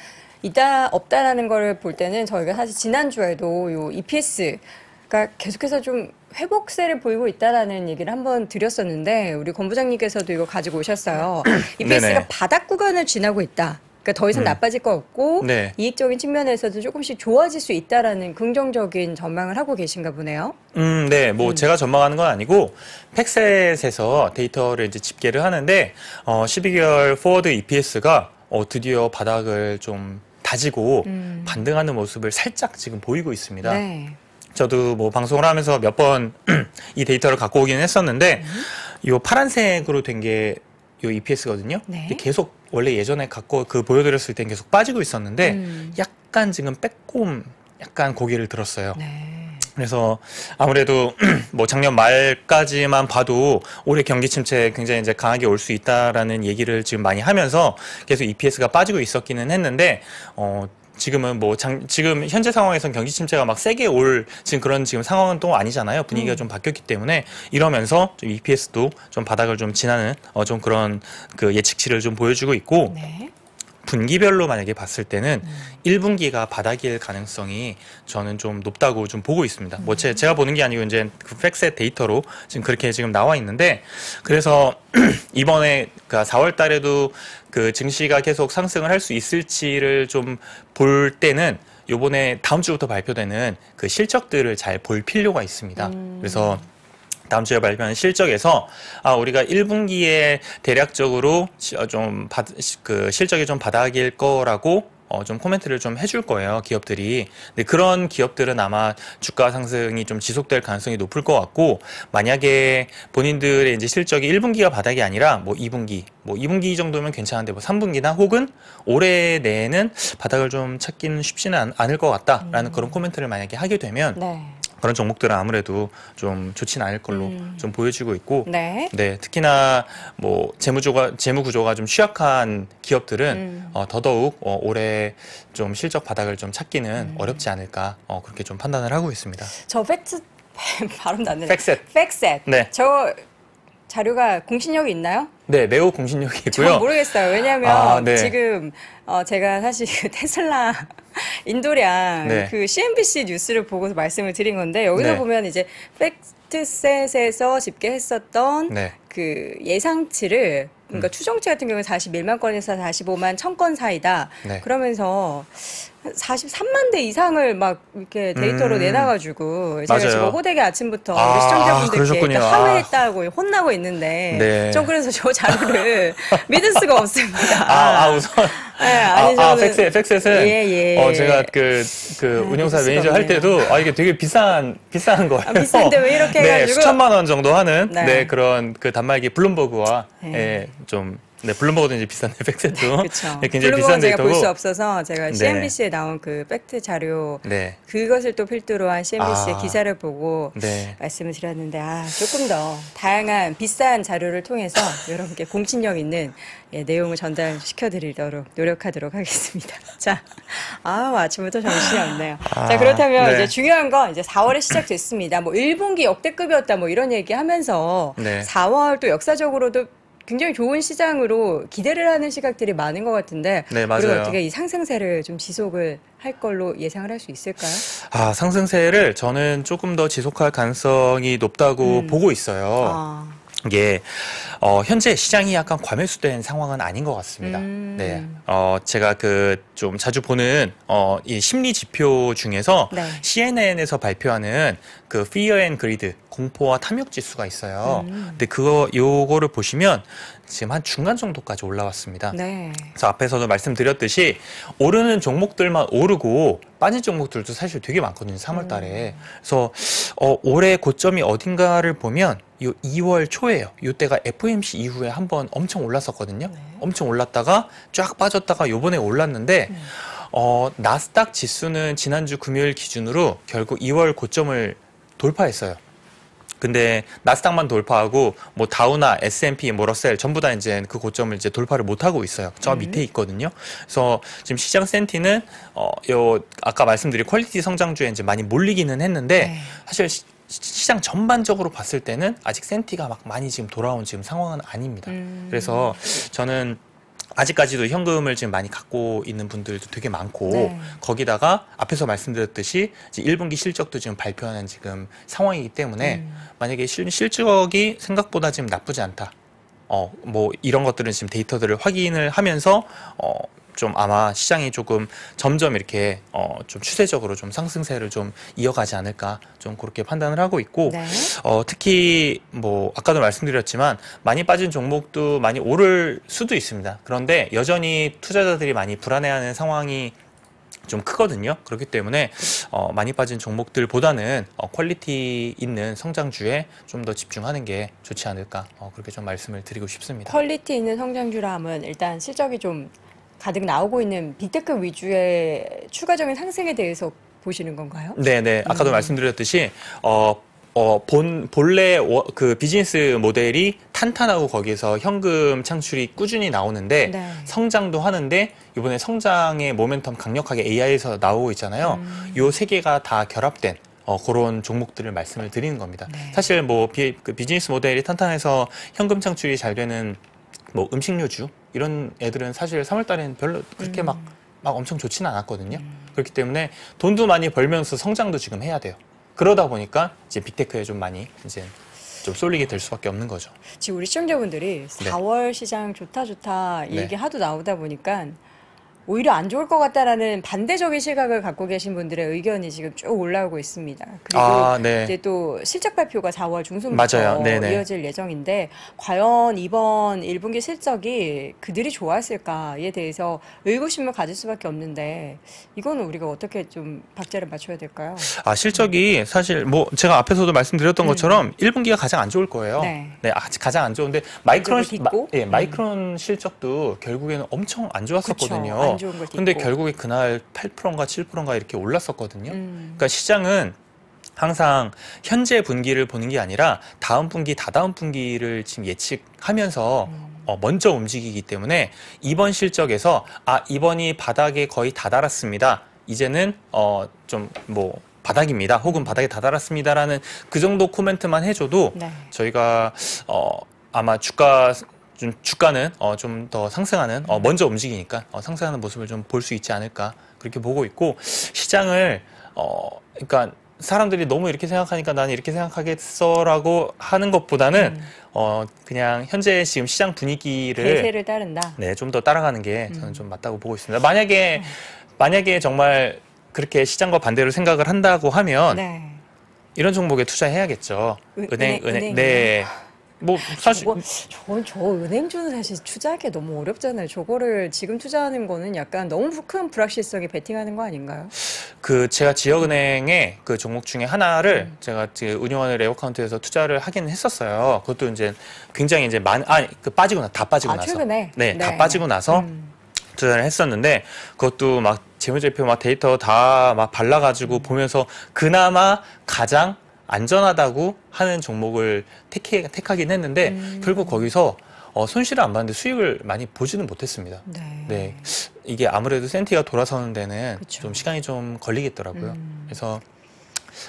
있다 없다라는 걸 볼 때는 저희가 사실 지난주에도 요 e p s 그러니까 계속해서 좀 회복세를 보이고 있다라는 얘기를 한번 드렸었는데 우리 권 부장님께서도 이거 가지고 오셨어요. EPS가 e 바닥 구간을 지나고 있다. 그러니까 더 이상 음. 나빠질 거 없고 네. 이익적인 측면에서도 조금씩 좋아질 수 있다라는 긍정적인 전망을 하고 계신가 보네요. 음, 네. 뭐 음. 제가 전망하는 건 아니고 팩셋에서 데이터를 이제 집계를 하는데 어 12개월 포워드 EPS가 어 드디어 바닥을 좀 다지고 음. 반등하는 모습을 살짝 지금 보이고 있습니다. 네. 저도 뭐 방송을 하면서 몇 번 이 데이터를 갖고 오기 했었는데 이 음. 파란색으로 된게 요 EPS거든요. 네. 계속 원래 예전에 갖고 그 보여드렸을 땐 계속 빠지고 있었는데 음. 약간 지금 빼꼼 약간 고개를 들었어요. 네. 그래서 아무래도 뭐 작년 말까지만 봐도 올해 경기 침체 굉장히 이제 강하게 올 수 있다라는 얘기를 지금 많이 하면서 계속 EPS가 빠지고 있었기는 했는데 어 지금은 뭐 장, 지금 현재 상황에선 경기 침체가 막 세게 올 지금 그런 지금 상황은 또 아니잖아요. 분위기가 음. 좀 바뀌었기 때문에 이러면서 좀 EPS도 좀 바닥을 좀 지나는 어, 좀 그런 그 예측치를 좀 보여주고 있고 네. 분기별로 만약에 봤을 때는 음. 1분기가 바닥일 가능성이 저는 좀 높다고 좀 보고 있습니다. 음. 뭐 제, 음. 가 보는 게 아니고 이제 그 팩스의 데이터로 지금 그렇게 지금 나와 있는데 그래서 이번에 그 그러니까 4월 달에도 그 증시가 계속 상승을 할 수 있을지를 좀 볼 때는 요번에 다음 주부터 발표되는 그 실적들을 잘 볼 필요가 있습니다. 음. 그래서 다음 주에 발표한 실적에서 아 우리가 1분기에 대략적으로 어, 좀그 실적이 좀 바닥일 거라고 어, 좀 코멘트를 좀 해줄 거예요 기업들이 근데 그런 기업들은 아마 주가 상승이 좀 지속될 가능성이 높을 것 같고 만약에 본인들의 이제 실적이 1분기가 바닥이 아니라 뭐 2분기 뭐 2분기 정도면 괜찮은데 뭐 3분기나 혹은 올해 내에는 바닥을 좀 찾기는 쉽지는 않, 을것 같다라는 음. 그런 코멘트를 만약에 하게 되면 네. 그런 종목들은 아무래도 좀 좋진 않을 걸로 음. 좀 보여지고 있고 네. 네 특히나 뭐 재무조가 재무 구조가 좀 취약한 기업들은 음. 어, 더더욱 어, 올해 좀 실적 바닥을 좀 찾기는 음. 어렵지 않을까 어, 그렇게 좀 판단을 하고 있습니다. 저 팩트 발음도 안 되네. 팩셋. 팩셋. 네. 저 자료가 공신력이 있나요? 네, 매우 공신력이 있고요. 모르겠어요. 왜냐하면 아, 네. 지금 어, 제가 사실 테슬라 인도량 네. 그 CNBC 뉴스를 보고서 말씀을 드린 건데 여기서 네. 보면 이제 팩트셋에서 집계했었던 네. 그 예상치를 그러니까 음. 추정치 같은 경우는 41만 건에서 45만 천 건 사이다. 네. 그러면서 43만 대 이상을 막 이렇게 데이터로 음. 내놔가지고 제가 맞아요. 지금 어되게 아침부터 아, 우리 시청자분들께 사회했다고 혼나고 있는데 네. 전 그래서 저 자료를 믿을 수가 없습니다. 아, 아 우선 네, 아니, 아, 저는... 아 팩스 팩셋은 예, 예. 어, 제가 그그 그, 그 아, 운영사 매니저 할 때도 아 이게 되게 비싼 비싼 거예요. 아, 비싼데 왜 이렇게 네, 해가지고 수천만 원 정도 하는 네. 네 그런 그 단말기 블룸버그와 네. 예, 좀 네, 블룸버그도 이제 비싼 팩 세트. 그렇죠. 네, 굉장히 비싼 제가 볼 수 없어서 제가 네. CNBC에 나온 그 팩트 자료 네. 그것을 또 필두로 한 CNBC의 아. 기사를 보고 네. 말씀을 드렸는데 아, 조금 더 다양한 비싼 자료를 통해서 여러분께 공신력 있는 예, 내용을 전달시켜 드리도록 노력하도록 하겠습니다. 자. 아, 아침부터 정신이 없네요. 아. 자, 그렇다면 네. 이제 중요한 건 이제 4월에 시작됐습니다. 뭐 1분기 역대급이었다 뭐 이런 얘기 하면서 4월 또 역사적으로도 굉장히 좋은 시장으로 기대를 하는 시각들이 많은 것 같은데 네, 맞아요. 그리고 어떻게 이 상승세를 좀 지속을 할 걸로 예상을 할 수 있을까요? 아 상승세를 저는 조금 더 지속할 가능성이 높다고 음. 보고 있어요. 아. 이게 예, 어, 현재 시장이 약간 과밀수된 상황은 아닌 것 같습니다. 음. 네, 어, 제가 그 좀 자주 보는 어, 이 심리 지표 중에서 네. CNN에서 발표하는 그 Fear and Greed 공포와 탐욕 지수가 있어요. 음. 근데 그거 요거를 보시면 지금 한 중간 정도까지 올라왔습니다. 네. 그래서 앞에서도 말씀드렸듯이 오르는 종목들만 오르고 빠진 종목들도 사실 되게 많거든요. 3월 달에. 음. 그래서 어, 올해 고점이 어딘가를 보면 이 2월 초에요. 요때가 FOMC 이후에 한 번 엄청 올랐었거든요. 네. 엄청 올랐다가 쫙 빠졌다가 요번에 올랐는데 네. 어, 나스닥 지수는 지난주 금요일 기준으로 결국 2월 고점을 돌파했어요. 근데 나스닥만 돌파하고 뭐 다우나 S&P 뭐 러셀 전부 다 이제 그 고점을 이제 돌파를 못 하고 있어요. 저 음. 밑에 있거든요. 그래서 지금 시장 센티는 어 요 아까 말씀드린 퀄리티 성장주에 이제 많이 몰리기는 했는데 네. 사실 시, 시장 전반적으로 봤을 때는 아직 센티가 막 많이 지금 돌아온 지금 상황은 아닙니다. 음. 그래서 저는 아직까지도 현금을 지금 많이 갖고 있는 분들도 되게 많고 네. 거기다가 앞에서 말씀드렸듯이 이제 1분기 실적도 지금 발표하는 지금 상황이기 때문에 음. 만약에 실, 실적이 생각보다 지금 나쁘지 않다. 어, 뭐 이런 것들은 지금 데이터들을 확인을 하면서 어, 좀 아마 시장이 조금 점점 이렇게 어 좀 추세적으로 좀 상승세를 좀 이어가지 않을까 좀 그렇게 판단을 하고 있고 네. 어 특히 뭐 아까도 말씀드렸지만 많이 빠진 종목도 많이 오를 수도 있습니다. 그런데 여전히 투자자들이 많이 불안해하는 상황이 좀 크거든요. 그렇기 때문에 어, 많이 빠진 종목들보다는 어, 퀄리티 있는 성장주에 좀 더 집중하는 게 좋지 않을까 어, 그렇게 좀 말씀을 드리고 싶습니다. 퀄리티 있는 성장주라면 일단 실적이 좀 가득 나오고 있는 빅테크 위주의 추가적인 상승에 대해서 보시는 건가요? 네네. 네. 음. 아까도 음. 말씀드렸듯이 어, 어, 본, 본래 워, 그 비즈니스 모델이 탄탄하고 거기에서 현금 창출이 꾸준히 나오는데 네. 성장도 하는데 이번에 성장의 모멘텀 강력하게 AI에서 나오고 있잖아요. 음. 요세 개가 다 결합된 어, 그런 종목들을 말씀을 드리는 겁니다. 네. 사실 뭐 비, 그 비즈니스 모델이 탄탄해서 현금 창출이 잘 되는 뭐 음식료주 이런 애들은 사실 3월달에는 별로 그렇게 음. 막, 막 엄청 좋지는 않았거든요. 음. 그렇기 때문에 돈도 많이 벌면서 성장도 지금 해야 돼요. 그러다 보니까 이제 빅테크에 좀 많이 이제 좀 쏠리게 될 수밖에 없는 거죠. 지금 우리 시청자분들이 4월 시장 좋다 좋다 네. 얘기 하도 나오다 보니까 오히려 안 좋을 것 같다라는 반대적인 시각을 갖고 계신 분들의 의견이 지금 쭉 올라오고 있습니다. 그리고 아, 네. 이제 또 실적 발표가 4월 중순부터 네, 네. 이어질 예정인데 과연 이번 1분기 실적이 그들이 좋았을까에 대해서 의구심을 가질 수밖에 없는데 이거는 우리가 어떻게 좀 박자를 맞춰야 될까요? 아 실적이 사실 뭐 제가 앞에서도 말씀드렸던 네. 것처럼 음. 1분기가 가장 안 좋을 거예요. 네, 네 가장 안 좋은데 마이크론 마, 예, 마이크론 음. 실적도 결국에는 엄청 안 좋았었거든요. 그쵸. 안 좋은 걸 근데 결국에 그날 8%인가 7%인가 이렇게 올랐었거든요. 음. 그러니까 시장은 항상 현재 분기를 보는 게 아니라 다음 분기, 다다음 분기를 지금 예측하면서 음. 어, 먼저 움직이기 때문에 이번 실적에서 아 이번이 바닥에 거의 다 달았습니다. 이제는 어좀 뭐 바닥입니다. 혹은 바닥에 다 달았습니다라는 그 정도 코멘트만 해줘도 네. 저희가 어 아마 주가 좀 주가는 어, 좀 더 상승하는 어, 먼저 움직이니까 어, 상승하는 모습을 좀 볼 수 있지 않을까 그렇게 보고 있고 시장을 어, 그러니까 사람들이 너무 이렇게 생각하니까 나는 이렇게 생각하겠어라고 하는 것보다는 음. 어 그냥 현재 지금 시장 분위기를 대세를 따른다. 네, 좀 더 따라가는 게 음. 저는 좀 맞다고 보고 있습니다. 만약에 음. 만약에 정말 그렇게 시장과 반대로 생각을 한다고 하면 네. 이런 종목에 투자해야겠죠. 은, 은행, 은행, 은행, 네. 뭐 아, 사실 저거, 저건 저 은행주는 사실 투자하기 너무 어렵잖아요. 저거를 지금 투자하는 거는 약간 너무 큰 불확실성에 베팅하는 거 아닌가요? 그 제가 지역은행의 그 종목 중에 하나를 음. 제가 은용원의 레어카운트에서 투자를 하긴 했었어요. 그것도 이제 굉장히 이제 만아그 빠지고 나다 빠지고 아, 나서 최근에 네, 네. 빠지고 나서 음. 투자를 했었는데 그것도 막 재무제표 막 데이터 다 막 발라가지고 음. 보면서 그나마 가장 안전하다고 하는 종목을 택해, 택하긴 했는데 음. 결국 거기서 어, 손실을 안 봤는데 수익을 많이 보지는 못했습니다. 네. 네. 이게 아무래도 센티가 돌아서는 데는 그쵸. 좀 시간이 좀 걸리겠더라고요. 음. 그래서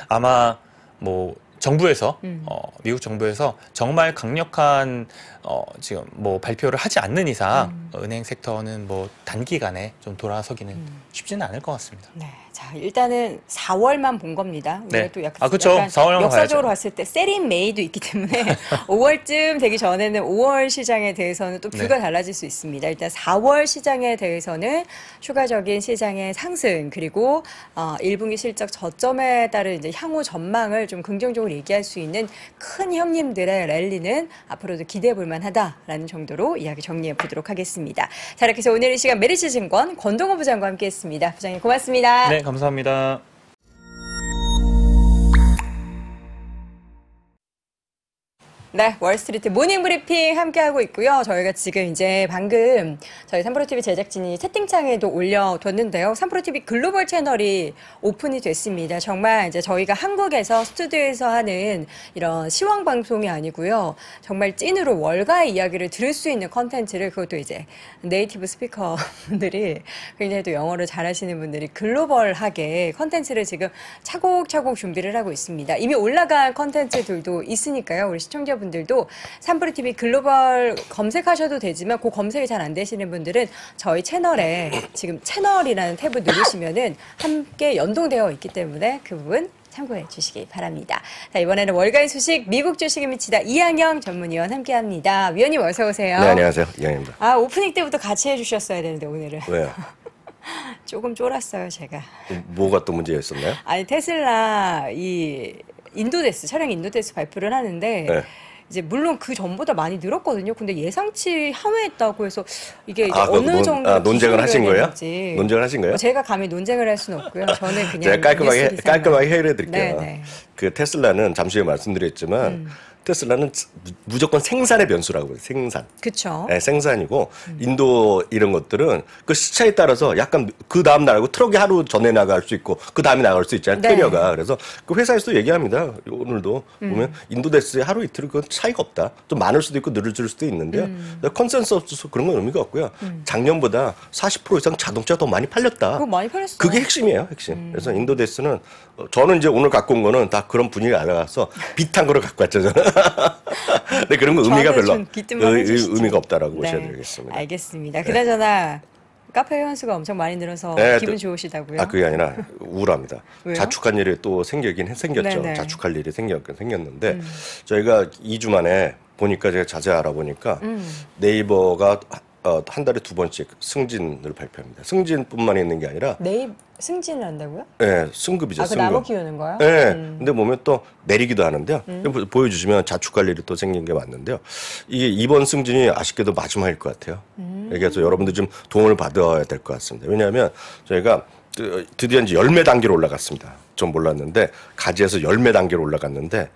아마 뭐 정부에서 음. 어, 미국 정부에서 정말 강력한 어, 지금 뭐 발표를 하지 않는 이상 음. 은행 섹터는 뭐 단기간에 좀 돌아서기는 음. 쉽지는 않을 것 같습니다. 네. 자, 일단은 4월만 본 겁니다. 네. 또 약간, 아, 그렇죠. 4월만 역사적으로 봤을 때 세린 메이도 있기 때문에 5월쯤 되기 전에는 5월 시장에 대해서는 또 뷰가 네. 달라질 수 있습니다. 일단 4월 시장에 대해서는 추가적인 시장의 상승 그리고 어, 1분기 실적 저점에 따른 이제 향후 전망을 좀 긍정적으로 얘기할 수 있는 큰 형님들의 랠리는 앞으로도 기대해 볼 만하다라는 정도로 이야기 정리해 보도록 하겠습니다. 자, 이렇게 해서 오늘 이 시간 메리츠 증권 권동호 부장과 함께했습니다. 부장님 고맙습니다. 네. 감사합니다. 네, 월스트리트 모닝 브리핑 함께하고 있고요. 저희가 지금 이제 방금 저희 삼프로TV 제작진이 채팅창에도 올려뒀는데요. 삼프로TV 글로벌 채널이 오픈이 됐습니다. 정말 이제 저희가 한국에서 스튜디오에서 하는 이런 시황 방송이 아니고요. 정말 찐으로 월가의 이야기를 들을 수 있는 컨텐츠를 그것도 이제 네이티브 스피커 분들이 굉장히 또 영어를 잘하시는 분들이 글로벌하게 컨텐츠를 지금 차곡차곡 준비를 하고 있습니다. 이미 올라간 컨텐츠들도 있으니까요. 우리 시청자분 분들도 삼프리 TV 글로벌 검색하셔도 되지만 그 검색이 잘 안 되시는 분들은 저희 채널에 지금 채널이라는 탭을 누르시면은 함께 연동되어 있기 때문에 그 부분 참고해 주시기 바랍니다. 자, 이번에는 월간 소식 미국 주식에 미치다 이양영 전문위원 함께합니다. 위원님 어서 오세요. 네, 안녕하세요. 이양영입니다. 아, 오프닝 때부터 같이 해주셨어야 되는데 오늘은. 왜요? 조금 쫄았어요, 제가. 뭐가 또 문제였었나요? 아니, 테슬라 이 인도데스, 차량 인도데스 발표를 하는데 네. 이제 물론 그 전보다 많이 늘었거든요. 근데 예상치 하회했다고 해서 이게 이제 아, 그 어느 논, 정도 아, 논쟁을 하신 거예요? 논쟁을 하신 거예요? 뭐 제가 감히 논쟁을 할 수는 없고요. 저는 그냥 깔끔하게 깔끔하게 해결해 드릴게요. 네, 네. 그 테슬라는 잠시 후에 말씀드렸지만 음. 테슬라는 무조건 생산의 변수라고 그요 생산. 그렇죠. 네, 생산이고 음. 인도 이런 것들은 그 시차에 따라서 약간 그 다음 날하고 트럭이 하루 전에 나갈 수 있고 그 다음에 나갈 수 있잖아요. 네. 테리어가. 그래서 그 회사에서도 얘기합니다. 오늘도 음. 보면 인도 데스에 하루 이틀 은 그건 차이가 없다. 좀 많을 수도 있고 늘어질 수도 있는데요. 음. 컨센서스 그런 건 의미가 없고요. 음. 작년보다 40% 이상 자동차 가더 많이 팔렸다. 그거 많이 팔렸어요. 그게 핵심이에요. 핵심. 음. 그래서 인도 데스는 어, 저는 이제 오늘 갖고 온 거는 다 그런 분위기 알아서 비탄 거를 갖고 왔죠. 저는. 네, 그런 거 의미가 별로 의, 미가 없다라고 네, 보셔야 되겠습니다. 알겠습니다. 네. 그나저나 카페 회원수가 엄청 많이 늘어서 네, 기분 또, 좋으시다고요? 아 그게 아니라 우울합니다. 자축한 일이 또 생기긴 생겼죠. 네네. 네. 자축할 일이 생겼, 생겼는데 음. 저희가 2주 만에 보니까 제가 자세히 알아보니까 음. 네이버가 어, 한 달에 두 번씩 승진을 발표합니다. 승진뿐만 있는 게 아니라 네잎 승진을 한다고요? 네, 승급이죠. 아, 그 승급. 나무 키우는 거요? 네. 음. 근데 보면 또 내리기도 하는데요. 음. 보여주시면 자축 관리를 또 생긴 게 맞는데요. 이게 이번 승진이 아쉽게도 마지막일 것 같아요. 음. 그래서 여러분들 좀 도움을 받아야 될 것 같습니다. 왜냐하면 저희가 드디어 이제 열매 단계로 올라갔습니다. 좀 몰랐는데 가지에서 열매 단계로 올라갔는데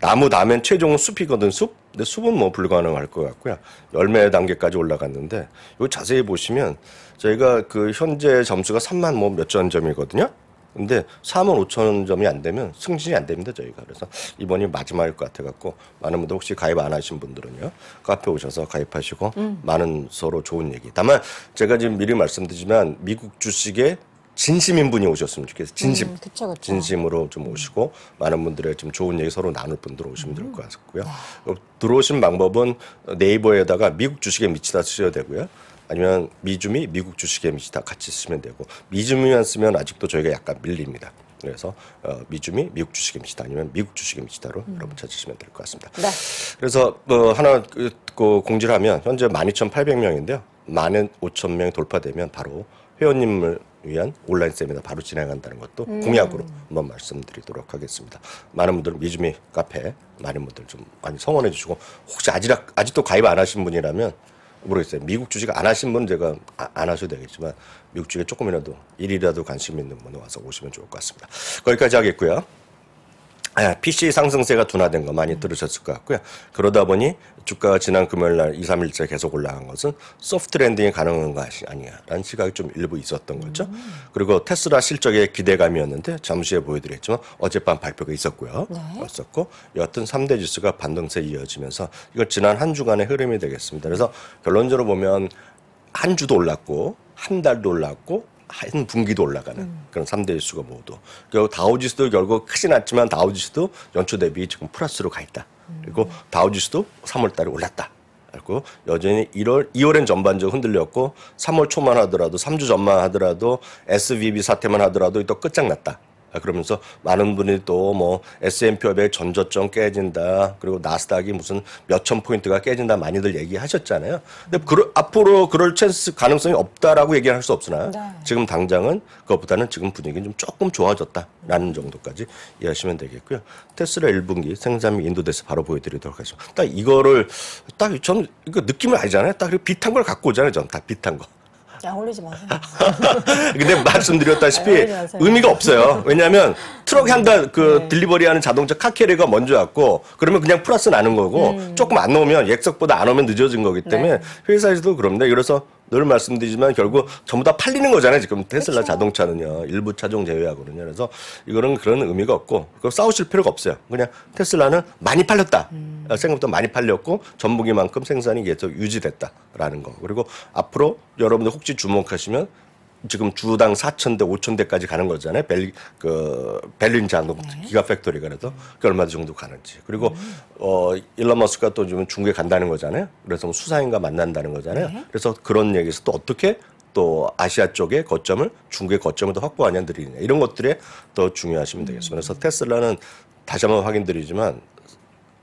나무 나면 최종은 숲이거든 숲. 근데 숲은 뭐 불가능할 것 같고요. 열매 단계까지 올라갔는데 이거 자세히 보시면 저희가 그 현재 점수가 3만 뭐 몇천 점이거든요. 근데 3만 5천 점이 안 되면 승진이 안 됩니다 저희가 그래서 이번이 마지막일 것 같아 갖고 많은 분들 혹시 가입 안 하신 분들은요 카페 오셔서 가입하시고 음. 많은 서로 좋은 얘기 다만 제가 지금 미리 말씀드리지만 미국 주식에 진심인 분이 오셨으면 좋겠어요. 진심. 음, 그쵸, 그쵸. 진심으로 좀 오시고 많은 분들의 좀 좋은 얘기 서로 나눌 분들 오시면 음. 좋을 것 같고요. 네. 들어오신 방법은 네이버에다가 미국 주식에 미치다 쓰셔야 되고요. 아니면 미주미 미국 주식에 미치다 같이 쓰면 되고 미주미만 쓰면 아직도 저희가 약간 밀립니다. 그래서 어, 미주미 미국 주식에 미치다 아니면 미국 주식에 미치다로 음. 여러분 찾으시면 될 것 같습니다. 네. 그래서 어, 하나 그, 그 공지를 하면 현재 12,800명인데요. 1 5,000명 돌파되면 바로 회원님을 위한 온라인 세미나 바로 진행한다는 것도 음. 공약으로 한번 말씀드리도록 하겠습니다. 많은 분들 미즈미 카페 많은 분들 좀 많이 성원해 주시고 혹시 아직 아직도 가입 안 하신 분이라면 모르겠어요. 미국 주식 안 하신 분은 제가 아, 안 하셔도 되겠지만 미국 주식에 조금이라도 일이라도 관심 있는 분은 와서 오시면 좋을 것 같습니다. 거기까지 하겠고요. 아, PC 상승세가 둔화된 거 많이 음. 들으셨을 것 같고요. 그러다 보니 주가가 지난 금요일 날 2, 3일째 계속 올라간 것은 소프트 랜딩이 가능한 것이 아니냐라는 시각이 좀 일부 있었던 거죠. 음. 그리고 테슬라 실적의 기대감이었는데 잠시에 후 보여드렸지만 어젯밤 발표가 있었고요. 네. 있었고 여하튼 3대 지수가 반등세 이어지면서 이걸 지난 한 주간의 흐름이 되겠습니다. 그래서 결론적으로 보면 한 주도 올랐고 한 달도 올랐고 한 분기도 올라가는 음. 그런 3대 지수가 모두. 결국 다우 지수도 결국 크진 않지만 다우 지수도 연초 대비 지금 플러스로 가 있다. 그리고 다우 지수도 3월 달에 올랐다. 그리고 여전히 1월, 2월엔 전반적으로 흔들렸고 3월 초만 하더라도 3주 전만 하더라도 SVB 사태만 하더라도 또 끝장났다. 아, 그러면서 많은 분이 또 뭐 S&P 500전조점 깨진다. 그리고 나스닥이 무슨 몇천 포인트가 깨진다 많이들 얘기하셨잖아요. 근데 그러, 앞으로 그럴 찬스 가능성이 없다라고 얘기할 수 없으나 네. 지금 당장은 그것보다는 지금 분위기는 좀 조금 좋아졌다라는 정도까지 이해하시면 되겠고요. 테슬라 1분기 생산미 인도돼서 바로 보여드리도록 하죠. 겠습딱 이거를 딱 전 이거 느낌을 알잖아요. 딱비슷한걸 갖고 오잖아요. 전 다비슷한 거. 야, 아, 올리지 마세요. 근데 말씀드렸다시피 아, 의미가 없어요. 왜냐하면 트럭 음. 향단 그 네. 딜리버리하는 자동차 카케리가 먼저 왔고 그러면 그냥 플러스 나는 거고 음. 조금 안 오면 액석보다안 오면 늦어진 거기 네. 때문에 네. 회사에서도 그런데 그래서 늘 말씀드리지만 결국 전부 다 팔리는 거잖아요. 지금 테슬라 그렇죠. 자동차는요. 일부 차종 제외하고는요. 그래서 이거는 그런 의미가 없고 그거 싸우실 필요가 없어요. 그냥 테슬라는 많이 팔렸다. 음. 아, 생각보다 많이 팔렸고 전분기만큼 생산이 계속 유지됐다라는 거. 그리고 앞으로 여러분들 혹시 주목하시면 지금 주당 4천대, 5천대까지 가는 거잖아요. 벨, 그, 벨린 장동 네. 기가 팩토리 그래도 그 얼마 정도 가는지. 그리고, 음. 어, 일론 머스크가 또 지금 중국에 간다는 거잖아요. 그래서 뭐 수상인과 만난다는 거잖아요. 네. 그래서 그런 얘기에서 또 어떻게 또 아시아 쪽의 거점을 중국의 거점을 더 확보하냐 드리느냐 이런 것들에 더 중요하시면 되겠습니다. 그래서 음. 테슬라는 다시 한번 확인드리지만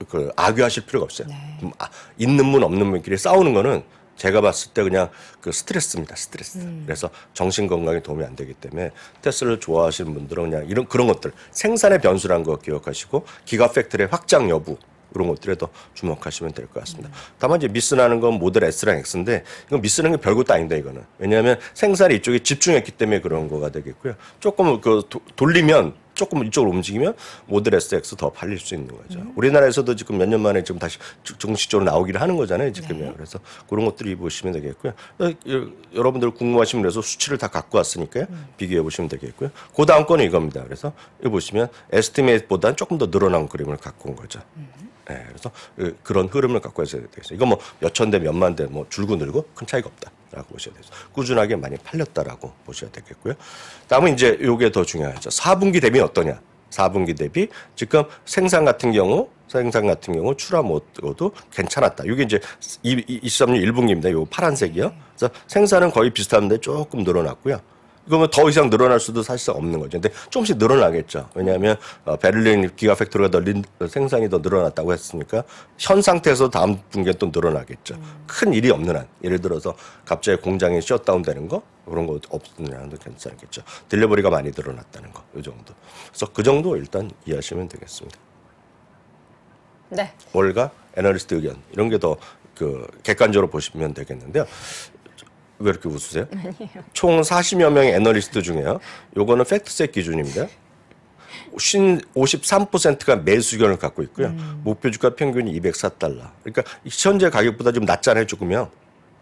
그 악유하실 필요가 없어요. 네. 음, 아, 있는 문 없는 문끼리 싸우는 거는 제가 봤을 때 그냥 그 스트레스입니다. 스트레스. 음. 그래서 정신 건강에 도움이 안 되기 때문에 테슬라를 좋아하시는 분들은 그냥 이런 그런 것들 생산의 변수라는 거 기억하시고 기가 팩트의 확장 여부 그런 것들에도 주목하시면 될 것 같습니다. 음. 다만 이제 미스나는 건 모델 S랑 X인데 이건 미스는 게 별것도 아닌데 이거는 왜냐하면 생산이 이쪽에 집중했기 때문에 그런 거가 되겠고요. 조금 그 도, 돌리면 조금 이쪽으로 움직이면 모델 S, X 더 팔릴 수 있는 거죠. 음. 우리나라에서도 지금 몇 년 만에 지금 다시 정식적으로 나오기를 하는 거잖아요. 지금요. 네. 그래서 그런 것들이 보시면 되겠고요. 어, 여러분들 궁금하시면 그래서 수치를 다 갖고 왔으니까요. 음. 비교해 보시면 되겠고요. 그 다음 거는 이겁니다. 그래서 이 보시면 에스티메이트보다는 조금 더 늘어난 그림을 갖고 온 거죠. 음. 네, 그래서 그, 그런 흐름을 갖고 있어야 되겠어요. 이거 뭐몇 천 대, 몇 만 대, 뭐 줄고 늘고 큰 차이가 없다. 라고 보셔야 돼요. 꾸준하게 많이 팔렸다라고 보셔야 되겠고요. 다음은 이제 요게 더 중요하죠. 4분기 대비 어떠냐? 4분기 대비 지금 생산 같은 경우 생산 같은 경우 출하 못도 괜찮았다. 이게 이제 23년 1분기입니다. 요 파란색이요. 그래서 생산은 거의 비슷한데 조금 늘어났고요. 그러면 더 이상 늘어날 수도 사실상 없는 거죠. 근데 조금씩 늘어나겠죠. 왜냐하면 어, 베를린 기가 팩토리가 더 생산이 더 늘어났다고 했으니까 현 상태에서 다음 분기에 또 늘어나겠죠. 큰 일이 없는 한 예를 들어서 갑자기 공장이 셧다운되는 거 그런 거없느냐는도 괜찮겠죠. 딜레버리가 많이 늘어났다는 거이 정도. 그래서 그 정도 일단 이해하시면 되겠습니다. 네. 월가 애널리스트 의견 이런 게 더 그 객관적으로 보시면 되겠는데요. 왜 이렇게 웃으세요? 아니에요. 총 40여 명의 애널리스트 중에요. 요거는 팩트셋 기준입니다. 53%가 매수 견을 갖고 있고요. 음. 목표 주가 평균이 204달러. 그러니까 현재 가격보다 좀 낮잖아요, 조금요.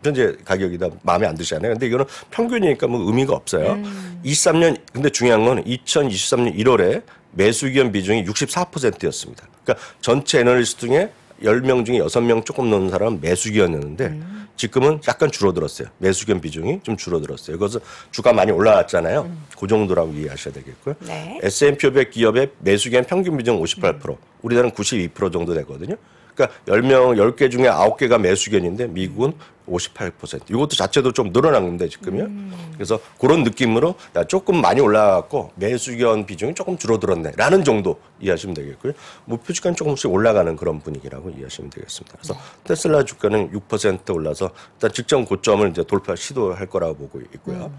현재 가격이다 마음에 안 드시잖아요. 근데 이거는 평균이니까 뭐 의미가 없어요. 음. 23년 근데 중요한 건 2023년 1월에 매수 의견 비중이 64%였습니다. 그러니까 전체 애널리스트 중에 1 0명 중에 6명 조금 넘는 사람은 매수기었는데 지금은 약간 줄어들었어요. 매수견 비중이 좀 줄어들었어요. 그래서 주가 많이 올라왔잖아요. 음. 그 정도라고 이해하셔야 되겠고요. 네. S&P 500 기업의 매수견 평균 비중 58%, 음. 우리나라는 92% 정도 되거든요. 그러니까 10명, 10개 중에 9개가 매수견인데 미국은 58%. 이것도 자체도 좀늘어났는데 지금요. 음. 그래서 그런 느낌으로 야, 조금 많이 올라갔고 매수견 비중이 조금 줄어들었네라는 정도 이해하시면 되겠고요. 뭐표지가는 조금씩 올라가는 그런 분위기라고 이해하시면 되겠습니다. 그래서 네. 테슬라 주가는 6% 올라서 일단 직전 고점을 이제 돌파 시도할 거라고 보고 있고요. 음. 네.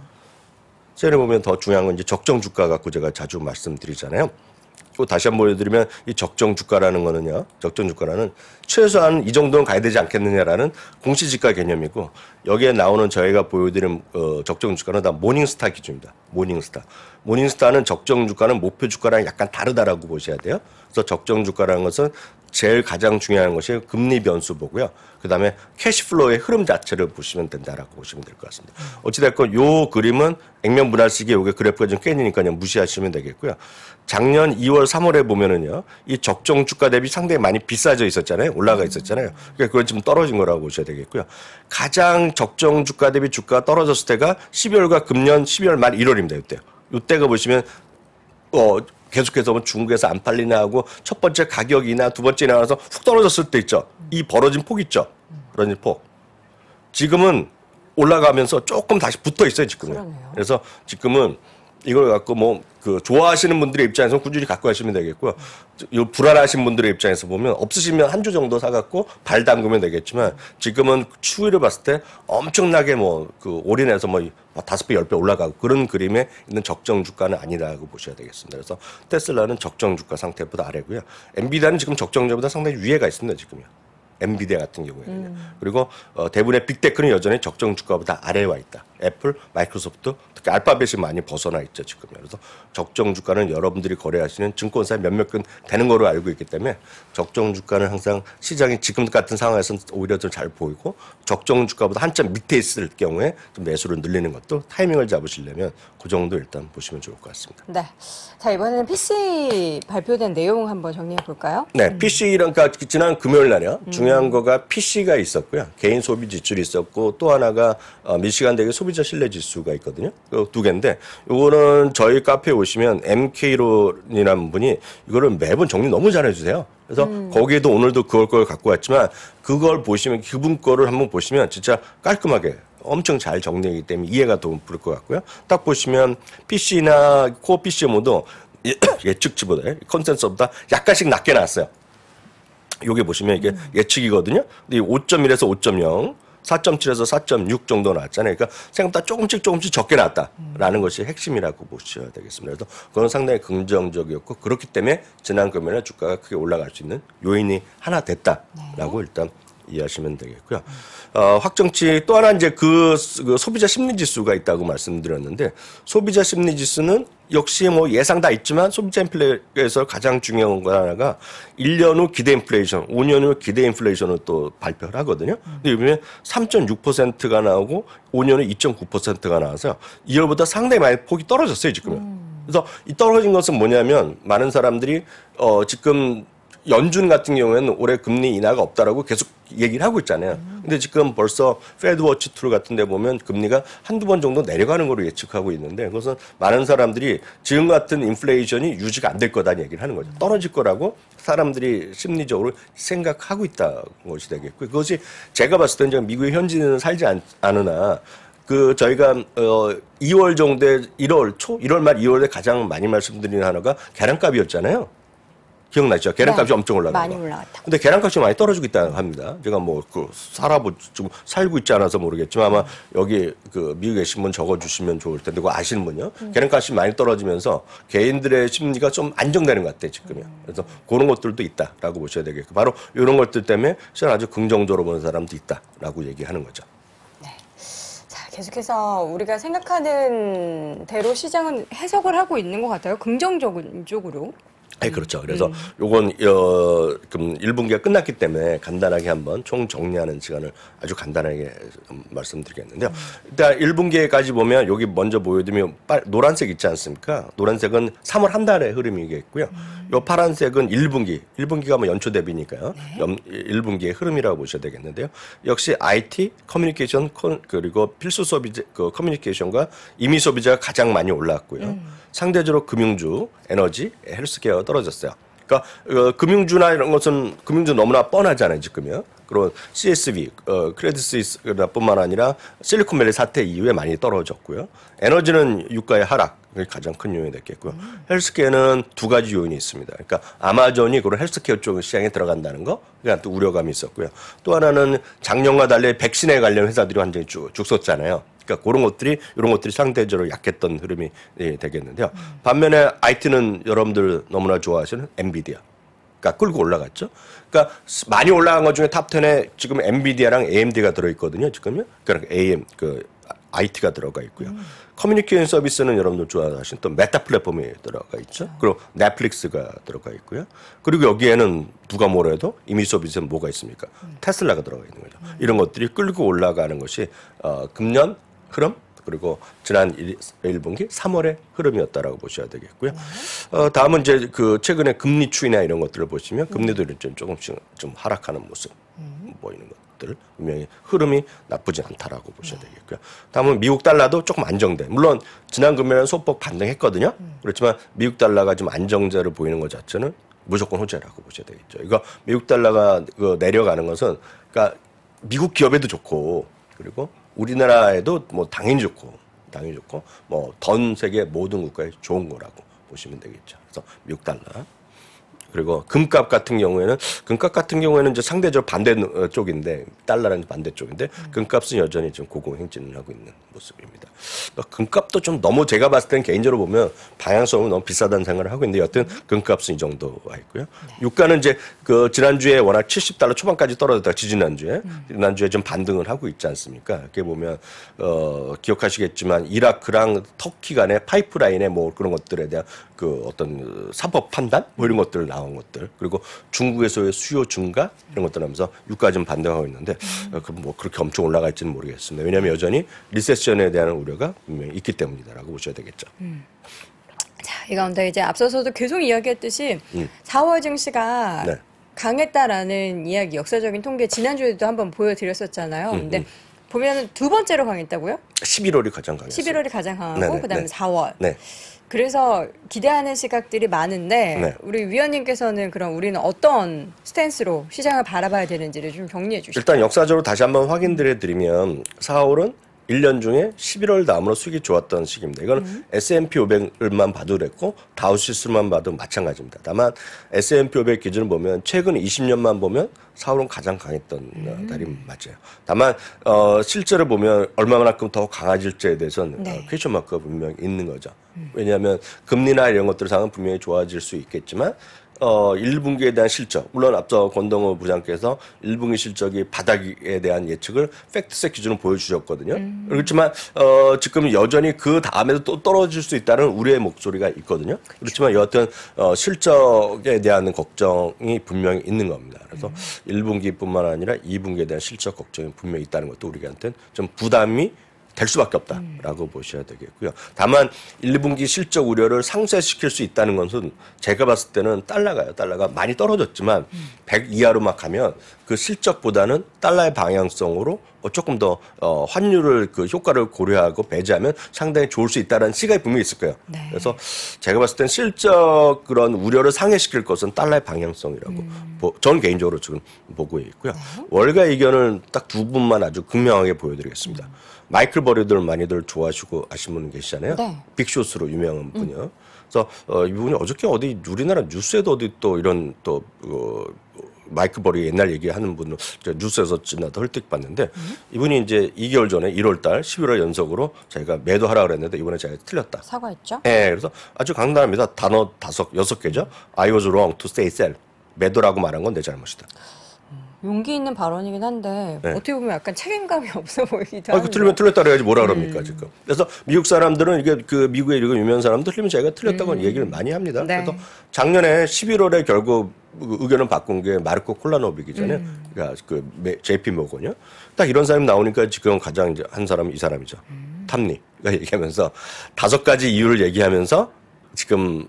세를 보면 더 중요한 건 이제 적정 주가 갖고 제가 자주 말씀드리잖아요. 또 다시 한 번 보여드리면 이 적정 주가라는 거는요. 적정 주가라는 최소한 이 정도는 가야 되지 않겠느냐라는 공시지가 개념이고 여기에 나오는 저희가 보여드린 어, 적정 주가는 다 모닝스타 기준입니다. 모닝스타. 모닝스타는 적정 주가는 목표 주가랑 약간 다르다라고 보셔야 돼요. 그래서 적정 주가라는 것은 제일 가장 중요한 것이 금리 변수 보고요. 그다음에 캐시플로우의 흐름 자체를 보시면 된다라고 보시면 될 것 같습니다. 어찌됐건 요 그림은 액면 분할식이 요게 그래프가 좀 깨지니까 그냥 무시하시면 되겠고요. 작년 2월 3월에 보면은요. 이 적정 주가 대비 상당히 많이 비싸져 있었잖아요. 올라가 있었잖아요. 그러니까 그건 좀 떨어진 거라고 보셔야 되겠고요. 가장 적정 주가 대비 주가 떨어졌을 때가 12월과 금년 12월 말 1월입니다. 이때요. 이때가 보시면 어, 계속해서 보 뭐 중국에서 안 팔리나 하고 첫 번째 가격이나 두 번째 나와서 훅 떨어졌을 때 있죠. 이 벌어진 폭 있죠. 벌어진 폭. 지금은 올라가면서 조금 다시 붙어 있어요, 지금은. 그러네요. 그래서 지금은 이걸 갖고 뭐 그 좋아하시는 분들의 입장에서 꾸준히 갖고 가시면 되겠고요. 요 불안하신 분들의 입장에서 보면 없으시면 한 주 정도 사갖고 발 담그면 되겠지만 지금은 추위를 봤을 때 엄청나게 뭐 그 올인해서 뭐 다섯 배, 열 배 올라가고 그런 그림에 있는 적정 주가는 아니라고 보셔야 되겠습니다. 그래서 테슬라는 적정 주가 상태보다 아래고요. 엔비디아는 지금 적정자보다 상당히 위에가 있습니다. 지금요. 엔비디아 같은 경우에는 음. 그리고 어, 대부분의 빅테크는 여전히 적정 주가보다 아래와 에 있다. 애플, 마이크로소프트, 특히 알파벳이 많이 벗어나 있죠 지금. 그래서 적정 주가는 여러분들이 거래하시는 증권사 에 몇몇 건 되는 거로 알고 있기 때문에 적정 주가는 항상 시장이 지금 같은 상황에서는 오히려 더 잘 보이고 적정 주가보다 한참 밑에 있을 경우에 좀 매수를 늘리는 것도 타이밍을 잡으시려면 그 정도 일단 보시면 좋을 것 같습니다. 네. 자 이번에는 PC 발표된 내용 한번 정리해 볼까요? 네, 음. PC랑 그러니까 그 지난 금요일 날이요. 중요한 음. 거가 PC가 있었고요, 개인 소비 지출이 있었고 또 하나가 미시간 어, 대기 소비 소비자 신뢰 지수가 있거든요. 그 두 개인데 이거는 저희 카페에 오시면 MK로라는 분이 이거를 매번 정리 너무 잘해주세요. 그래서 음. 거기에도 오늘도 그걸 걸 갖고 왔지만 그걸 보시면 그분 거를 한번 보시면 진짜 깔끔하게 엄청 잘 정리하기 때문에 이해가 더 부를 것 같고요. 딱 보시면 PC나 코어 PC 모도 예, 예측치보다 예, 컨센서보다 약간씩 낮게 나왔어요. 요게 보시면 이게 음. 예측이거든요. 근데 5.1에서 5.0, 4.7에서 4.6 정도 나왔잖아요. 그러니까 생각보다 조금씩 조금씩 적게 나왔다라는 음. 것이 핵심이라고 보셔야 되겠습니다. 그래서 그건 상당히 긍정적이었고 그렇기 때문에 지난 금요일에 주가가 크게 올라갈 수 있는 요인이 하나 됐다라고 네. 일단 이해하시면 되겠고요. 어, 확정치 또 하나 이제 그, 그 소비자 심리 지수가 있다고 말씀드렸는데 소비자 심리 지수는 역시 뭐 예상 다 있지만 소비자 인플레이에서 가장 중요한 거 하나가 1년 후 기대 인플레이션, 5년 후 기대 인플레이션을 또 발표를 하거든요. 근데 요번에 3.6%가 나오고 5년 후 2.9%가 나와서 이월보다 상당히 많이 폭이 떨어졌어요, 지금은. 음. 그래서 이 떨어진 것은 뭐냐면 많은 사람들이 어 지금 연준 같은 경우에는 올해 금리 인하가 없다라고 계속 얘기를 하고 있잖아요. 근데 지금 벌써 페드워치 툴 같은 데 보면 금리가 한두 번 정도 내려가는 걸로 예측하고 있는데 그것은 많은 사람들이 지금 같은 인플레이션이 유지가 안 될 거다는 얘기를 하는 거죠. 떨어질 거라고 사람들이 심리적으로 생각하고 있다는 것이 되겠고 그것이 제가 봤을 때는 미국의 현지는 살지 않, 으나그 저희가 어 2월 정도에 1월 초, 1월 말 2월에 가장 많이 말씀드리는 하나가 계란값이었잖아요. 기억나죠? 계란값이 네. 엄청 올라가고 많이 올라갔다. 근데 계란값이 많이 떨어지고 있다 합니다. 제가 뭐그 살아보 좀 살고 있지 않아서 모르겠지만 아마 여기 그 미국 계신 분 적어 주시면 좋을 텐데 그거 아시는 분요. 음. 계란값이 많이 떨어지면서 개인들의 심리가 좀 안정되는 것 같아요, 지금요. 음. 그래서 그런 것들도 있다라고 보셔야 되겠고 바로 이런 것들 때문에 저는 아주 긍정적으로 보는 사람도 있다라고 얘기하는 거죠. 네. 계속해서 우리가 생각하는 대로 시장은 해석을 하고 있는 것 같아요. 긍정적인 쪽으로. 네, 그렇죠. 음. 그래서 음. 요건 어, 좀 1분기가 끝났기 때문에 간단하게 한번 총 정리하는 시간을 아주 간단하게 말씀드리겠는데요. 음. 일단 1분기까지 보면 여기 먼저 보여드리면 빨, 노란색 있지 않습니까? 노란색은 3월 한 달의 흐름이겠고요. 음. 요 파란색은 1분기. 1분기가 뭐 연초 대비니까요. 네. 1분기의 흐름이라고 보셔야 되겠는데요. 역시 IT, 커뮤니케이션 그리고 필수 소비 그 커뮤니케이션과 임의 소비자가 가장 많이 올랐고요. 음. 상대적으로 금융주, 에너지, 헬스케어가 떨어졌어요. 그러니까 어, 금융주나 이런 것은 금융주 너무나 뻔하잖아요 지금요. 그리고 CSV, 어, 크레딧 스위스뿐만 아니라 실리콘밸리 사태 이후에 많이 떨어졌고요. 에너지는 유가의 하락, 그 가장 큰 요인이 됐겠고요. 음. 헬스케어는 두 가지 요인이 있습니다. 그러니까 아마존이 그런 헬스케어 쪽 시장에 들어간다는 거, 그러니까 또 우려감이 있었고요. 또 하나는 작년과 달리 백신에 관련 회사들이 완전히 쭉, 죽 섰잖아요. 그러니까 그런 것들이 이런 것들이 상대적으로 약했던 흐름이 예, 되겠는데요. 음. 반면에 IT는 여러분들 너무나 좋아하시는 엔비디아. 그러니까 끌고 올라갔죠. 그러니까 많이 올라간 것 중에 탑10에 지금 엔비디아랑 AMD가 들어 있거든요. 지금요. 그러니까 AM 그 IT가 들어가 있고요. 음. 커뮤니케이션 서비스는 여러분들 좋아하시는 또 메타 플랫폼이 들어가 있죠. 그렇 그리고 넷플릭스가 들어가 있고요. 그리고 여기에는 누가 뭐래도 이미 서비스는 뭐가 있습니까? 음. 테슬라가 들어가 있는 거죠. 음. 이런 것들이 끌고 올라가는 것이 어, 금년 흐름 그리고 지난 1, 1분기 3월의 흐름이었다라고 보셔야 되겠고요. 어, 다음은 이제 그 최근에 금리 추이나 이런 것들을 보시면 금리도 좀 조금씩 좀 하락하는 모습 보이는 것. 들 분명히 흐름이 나쁘지 않다라고 보셔야 네. 되겠고요. 다음은 미국 달러도 조금 안정돼. 물론 지난 금요일은 소폭 반등했거든요. 음. 그렇지만 미국 달러가 좀안정자를 보이는 것 자체는 무조건 호재라고 보셔야 되겠죠. 이거 미국 달러가 그 내려가는 것은 그러니까 미국 기업에도 좋고 그리고 우리나라에도 뭐 당연히 좋고 당연히 좋고 뭐 전 세계 모든 국가에 좋은 거라고 보시면 되겠죠. 그래서 미국 달러. 그리고 금값 같은 경우에는 금값 같은 경우에는 이제 상대적으로 반대 어, 쪽인데 달러는 반대 쪽인데 음. 금값은 여전히 좀 고공 행진을 하고 있는 모습입니다. 뭐 금값도 좀 너무 제가 봤을 때는 개인적으로 보면 방향성은 너무 비싸다는 생각을 하고 있는데 여튼 음. 금값은 이 정도 가 있고요. 네. 유가는 이제 그 지난주에 워낙 70달러 초반까지 떨어졌다 지지난주에 음. 지난주에 좀 반등을 하고 있지 않습니까? 이렇게 보면 어 기억하시겠지만 이라크랑 터키 간의 파이프라인의 뭐 그런 것들에 대한 그 어떤 그 사법 판단 뭐 이런 것들을 나와 나온 것들 그리고 중국에서의 수요 증가 이런 것들 하면서 유가 좀 반등하고 있는데 어, 그뭐 그렇게 엄청 올라갈지는 모르겠습니다. 왜냐하면 여전히 리세션에 대한 우려가 분명히 있기 때문이다라고 보셔야 되겠죠. 음. 자, 이 가운데 이제 앞서서도 계속 이야기했듯이 음. 4월 증시가 네. 강했다라는 이야기 역사적인 통계 지난주에도 한번 보여드렸었잖아요. 음, 근데 음. 보면 두 번째로 강했다고요? 11월이 가장 강했어요. 11월이 가장 강하고 네네, 네, 그다음에 네. 4월. 네. 그래서 기대하는 시각들이 많은데 네. 우리 위원님께서는 그럼 우리는 어떤 스탠스로 시장을 바라봐야 되는지를 좀 정리해 주시죠. 일단 역사적으로 다시 한번 확인드려 드리면 4월은 1년 중에 11월 다음으로 수익이 좋았던 시기입니다. 이건 음. S&P 500만 봐도 그랬고 다우 시스만 봐도 마찬가지입니다. 다만 S&P 500 기준을 보면 최근 20년만 보면 4월은 가장 강했던 음. 달이 맞아요. 다만 어, 실제로 보면 얼마만큼 더 강해질지에 대해서는 어, 네. 퀘션 마크가 분명히 있는 거죠. 음. 왜냐하면 금리나 이런 것들 상은 황 분명히 좋아질 수 있겠지만 어, 1분기에 대한 실적, 물론 앞서 권동호 부장께서 1분기 실적이 바닥에 대한 예측을 팩트셋 기준으로 보여주셨거든요. 음. 그렇지만 어, 지금 여전히 그 다음에도 또 떨어질 수 있다는 우려의 목소리가 있거든요. 그렇죠. 그렇지만 여하튼 어, 실적에 대한 걱정이 분명히 있는 겁니다. 그래서 음. 1분기뿐만 아니라 2분기에 대한 실적 걱정이 분명히 있다는 것도 우리한테는 좀 부담이 될 수밖에 없다라고 음. 보셔야 되겠고요. 다만 1, 2분기 실적 우려를 상쇄시킬 수 있다는 것은 제가 봤을 때는 달러가요. 달러가 많이 떨어졌지만 음. 100 이하로 막 가면 그 실적보다는 달러의 방향성으로 어, 조금 더 어, 환율을 그 효과를 고려하고 배제하면 상당히 좋을 수 있다는 시각이 분명히 있을 거예요. 네. 그래서 제가 봤을 땐 실적 그런 우려를 상회시킬 것은 달러의 방향성이라고 음. 저는 개인적으로 지금 보고 있고요. 네. 월가 의견을딱 두 분만 아주 극명하게 보여드리겠습니다. 음. 마이클 버리들 많이들 좋아하시고 아시는 분 계시잖아요. 네. 빅쇼스로 유명한 분이요. 음. 그래서 어, 이분이 어저께 어디 우리나라 뉴스에도 어디 또 이런 또 어, 마이클 버리 옛날 얘기하는 분은 뉴스에서 지나도 헐뜩 봤는데 음? 이분이 이제 2개월 전에 1월달, 11월 연속으로 저희가 매도하라 그랬는데 이번에 제가 틀렸다. 사과했죠? 예, 네, 그래서 아주 강단합니다. 단어 다섯 여섯 개죠. I was wrong to s a y sell. 매도라고 말한 건 내 잘못이다. 용기 있는 발언이긴 한데 네. 어떻게 보면 약간 책임감이 없어 보이기도 하고. 아, 그 틀리면 틀렸다 그래야지 뭐라 그럽니까 음. 지금. 그래서 미국 사람들은 이게 그 미국의 이런 유명한 사람들 틀리면 자기가 틀렸다고 음. 얘기를 많이 합니다. 네. 그래서 작년에 11월에 결국 의견을 바꾼 게 마르코 콜라노비기잖아 음. 그러니까 그 JP 모건이요. 딱 이런 사람이 나오니까 지금 가장 이제 한 사람이 이 사람이죠. 음. 탐리가 그러니까 얘기하면서 다섯 가지 이유를 얘기하면서 지금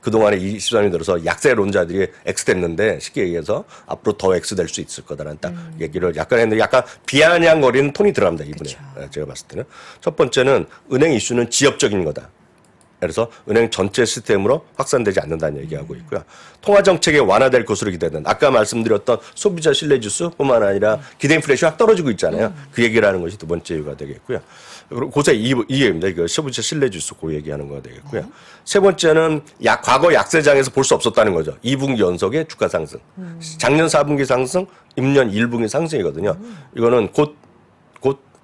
그동안에 이 23년 들어서 약세론자들이 X 됐는데 쉽게 얘기해서 앞으로 더 X 될수 있을 거다라는 딱 음. 얘기를 약간 했는데 약간 비아냥거리는 톤이 들어갑니다. 이분에 그쵸. 예, 제가 봤을 때는. 첫 번째는 은행 이슈는 지역적인 거다. 그래서 은행 전체 시스템으로 확산되지 않는다는 얘기하고 음. 있고요. 통화 정책이 완화될 것으로 기대되는 아까 말씀드렸던 소비자 신뢰 지수뿐만 아니라 기대 인플레이션 이확 떨어지고 있잖아요. 음. 그 얘기를 하는 것이 두 번째 이유가 되겠고요. 고사 2회입니다 이거 세 번째 신뢰 지수 고 얘기하는 거 되겠고요. 네. 세 번째는 약, 과거 약세장에서 볼 수 없었다는 거죠. 2분기 연속의 주가 상승. 음. 작년 4분기 상승, 임년 1분기 상승이거든요. 음. 이거는 곧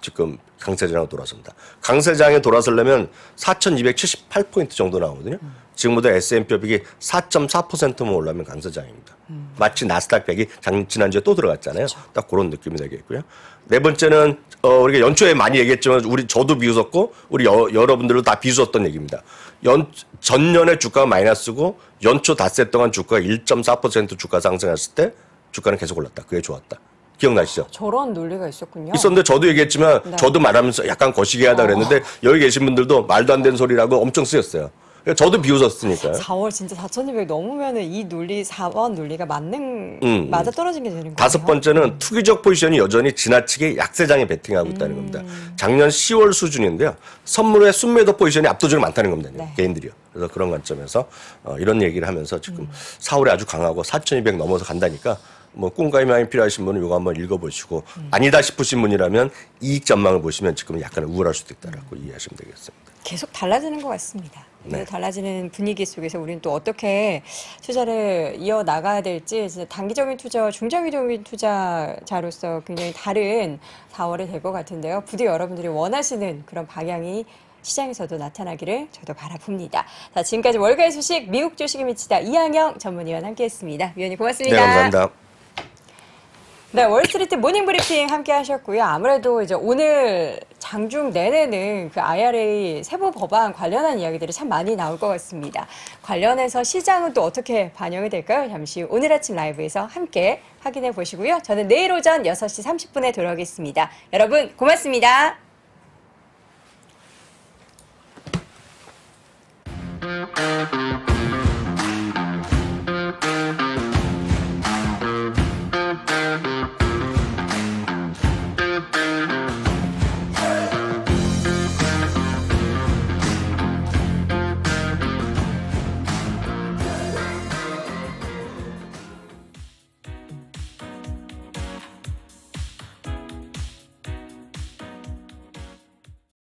지금 강세장으로 돌아섭니다. 강세장에 돌아서려면 4,278포인트 정도 나오거든요. 지금보다 S&P 500이 4.4%만 올라면 강세장입니다. 음. 마치 나스닥 100이 지난주에 또 들어갔잖아요. 그렇죠. 딱 그런 느낌이 되겠고요. 네 번째는 어, 우리가 연초에 많이 얘기했지만 우리 저도 비웃었고 우리 여, 여러분들도 다 비웃었던 얘기입니다. 연, 전년에 주가가 마이너스고 연초 닷새 동안 주가가 1.4% 주가 상승했을 때 주가는 계속 올랐다. 그게 좋았다. 기억나시죠? 저런 논리가 있었군요. 있었는데 저도 얘기했지만 네. 저도 말하면서 약간 거시기 하다 어. 그랬는데 여기 계신 분들도 말도 안 되는 소리라고 엄청 쓰였어요. 그러니까 저도 비웃었으니까요. 4월 진짜 4,200 넘으면 이 논리, 4번 논리가 맞는, 음, 음. 맞아 떨어진 게 되는 거예요. 다섯 번째는 투기적 포지션이 여전히 지나치게 약세장에 베팅하고 있다는 음. 겁니다. 작년 10월 수준인데요. 선물의 순매도 포지션이 압도적으로 많다는 겁니다. 네. 개인들이요. 그래서 그런 관점에서 어, 이런 얘기를 하면서 지금 음. 4월에 아주 강하고 4,200 넘어서 간다니까 뭐 꿈과 희망이 필요하신 분은 이거 한번 읽어보시고 음. 아니다 싶으신 분이라면 이익 전망을 보시면 지금 약간 우울할 수도 있다라고 음. 이해하시면 되겠습니다. 계속 달라지는 것 같습니다. 네. 달라지는 분위기 속에서 우리는 또 어떻게 투자를 이어 나가야 될지 단기적인 투자와 중장기적인 투자자로서 굉장히 다른 4월이 될 것 같은데요. 부디 여러분들이 원하시는 그런 방향이 시장에서도 나타나기를 저도 바라봅니다. 자, 지금까지 월가의 소식 미국 주식이 미치다 이항영 전문위원 함께했습니다. 위원님 고맙습니다. 네, 감사합니다. 네, 월스트리트 모닝 브리핑 함께 하셨고요. 아무래도 이제 오늘 장중 내내는 그 IRA 세부 법안 관련한 이야기들이 참 많이 나올 것 같습니다. 관련해서 시장은 또 어떻게 반영이 될까요? 잠시 오늘 아침 라이브에서 함께 확인해 보시고요. 저는 내일 오전 6시 30분에 돌아오겠습니다. 여러분 고맙습니다.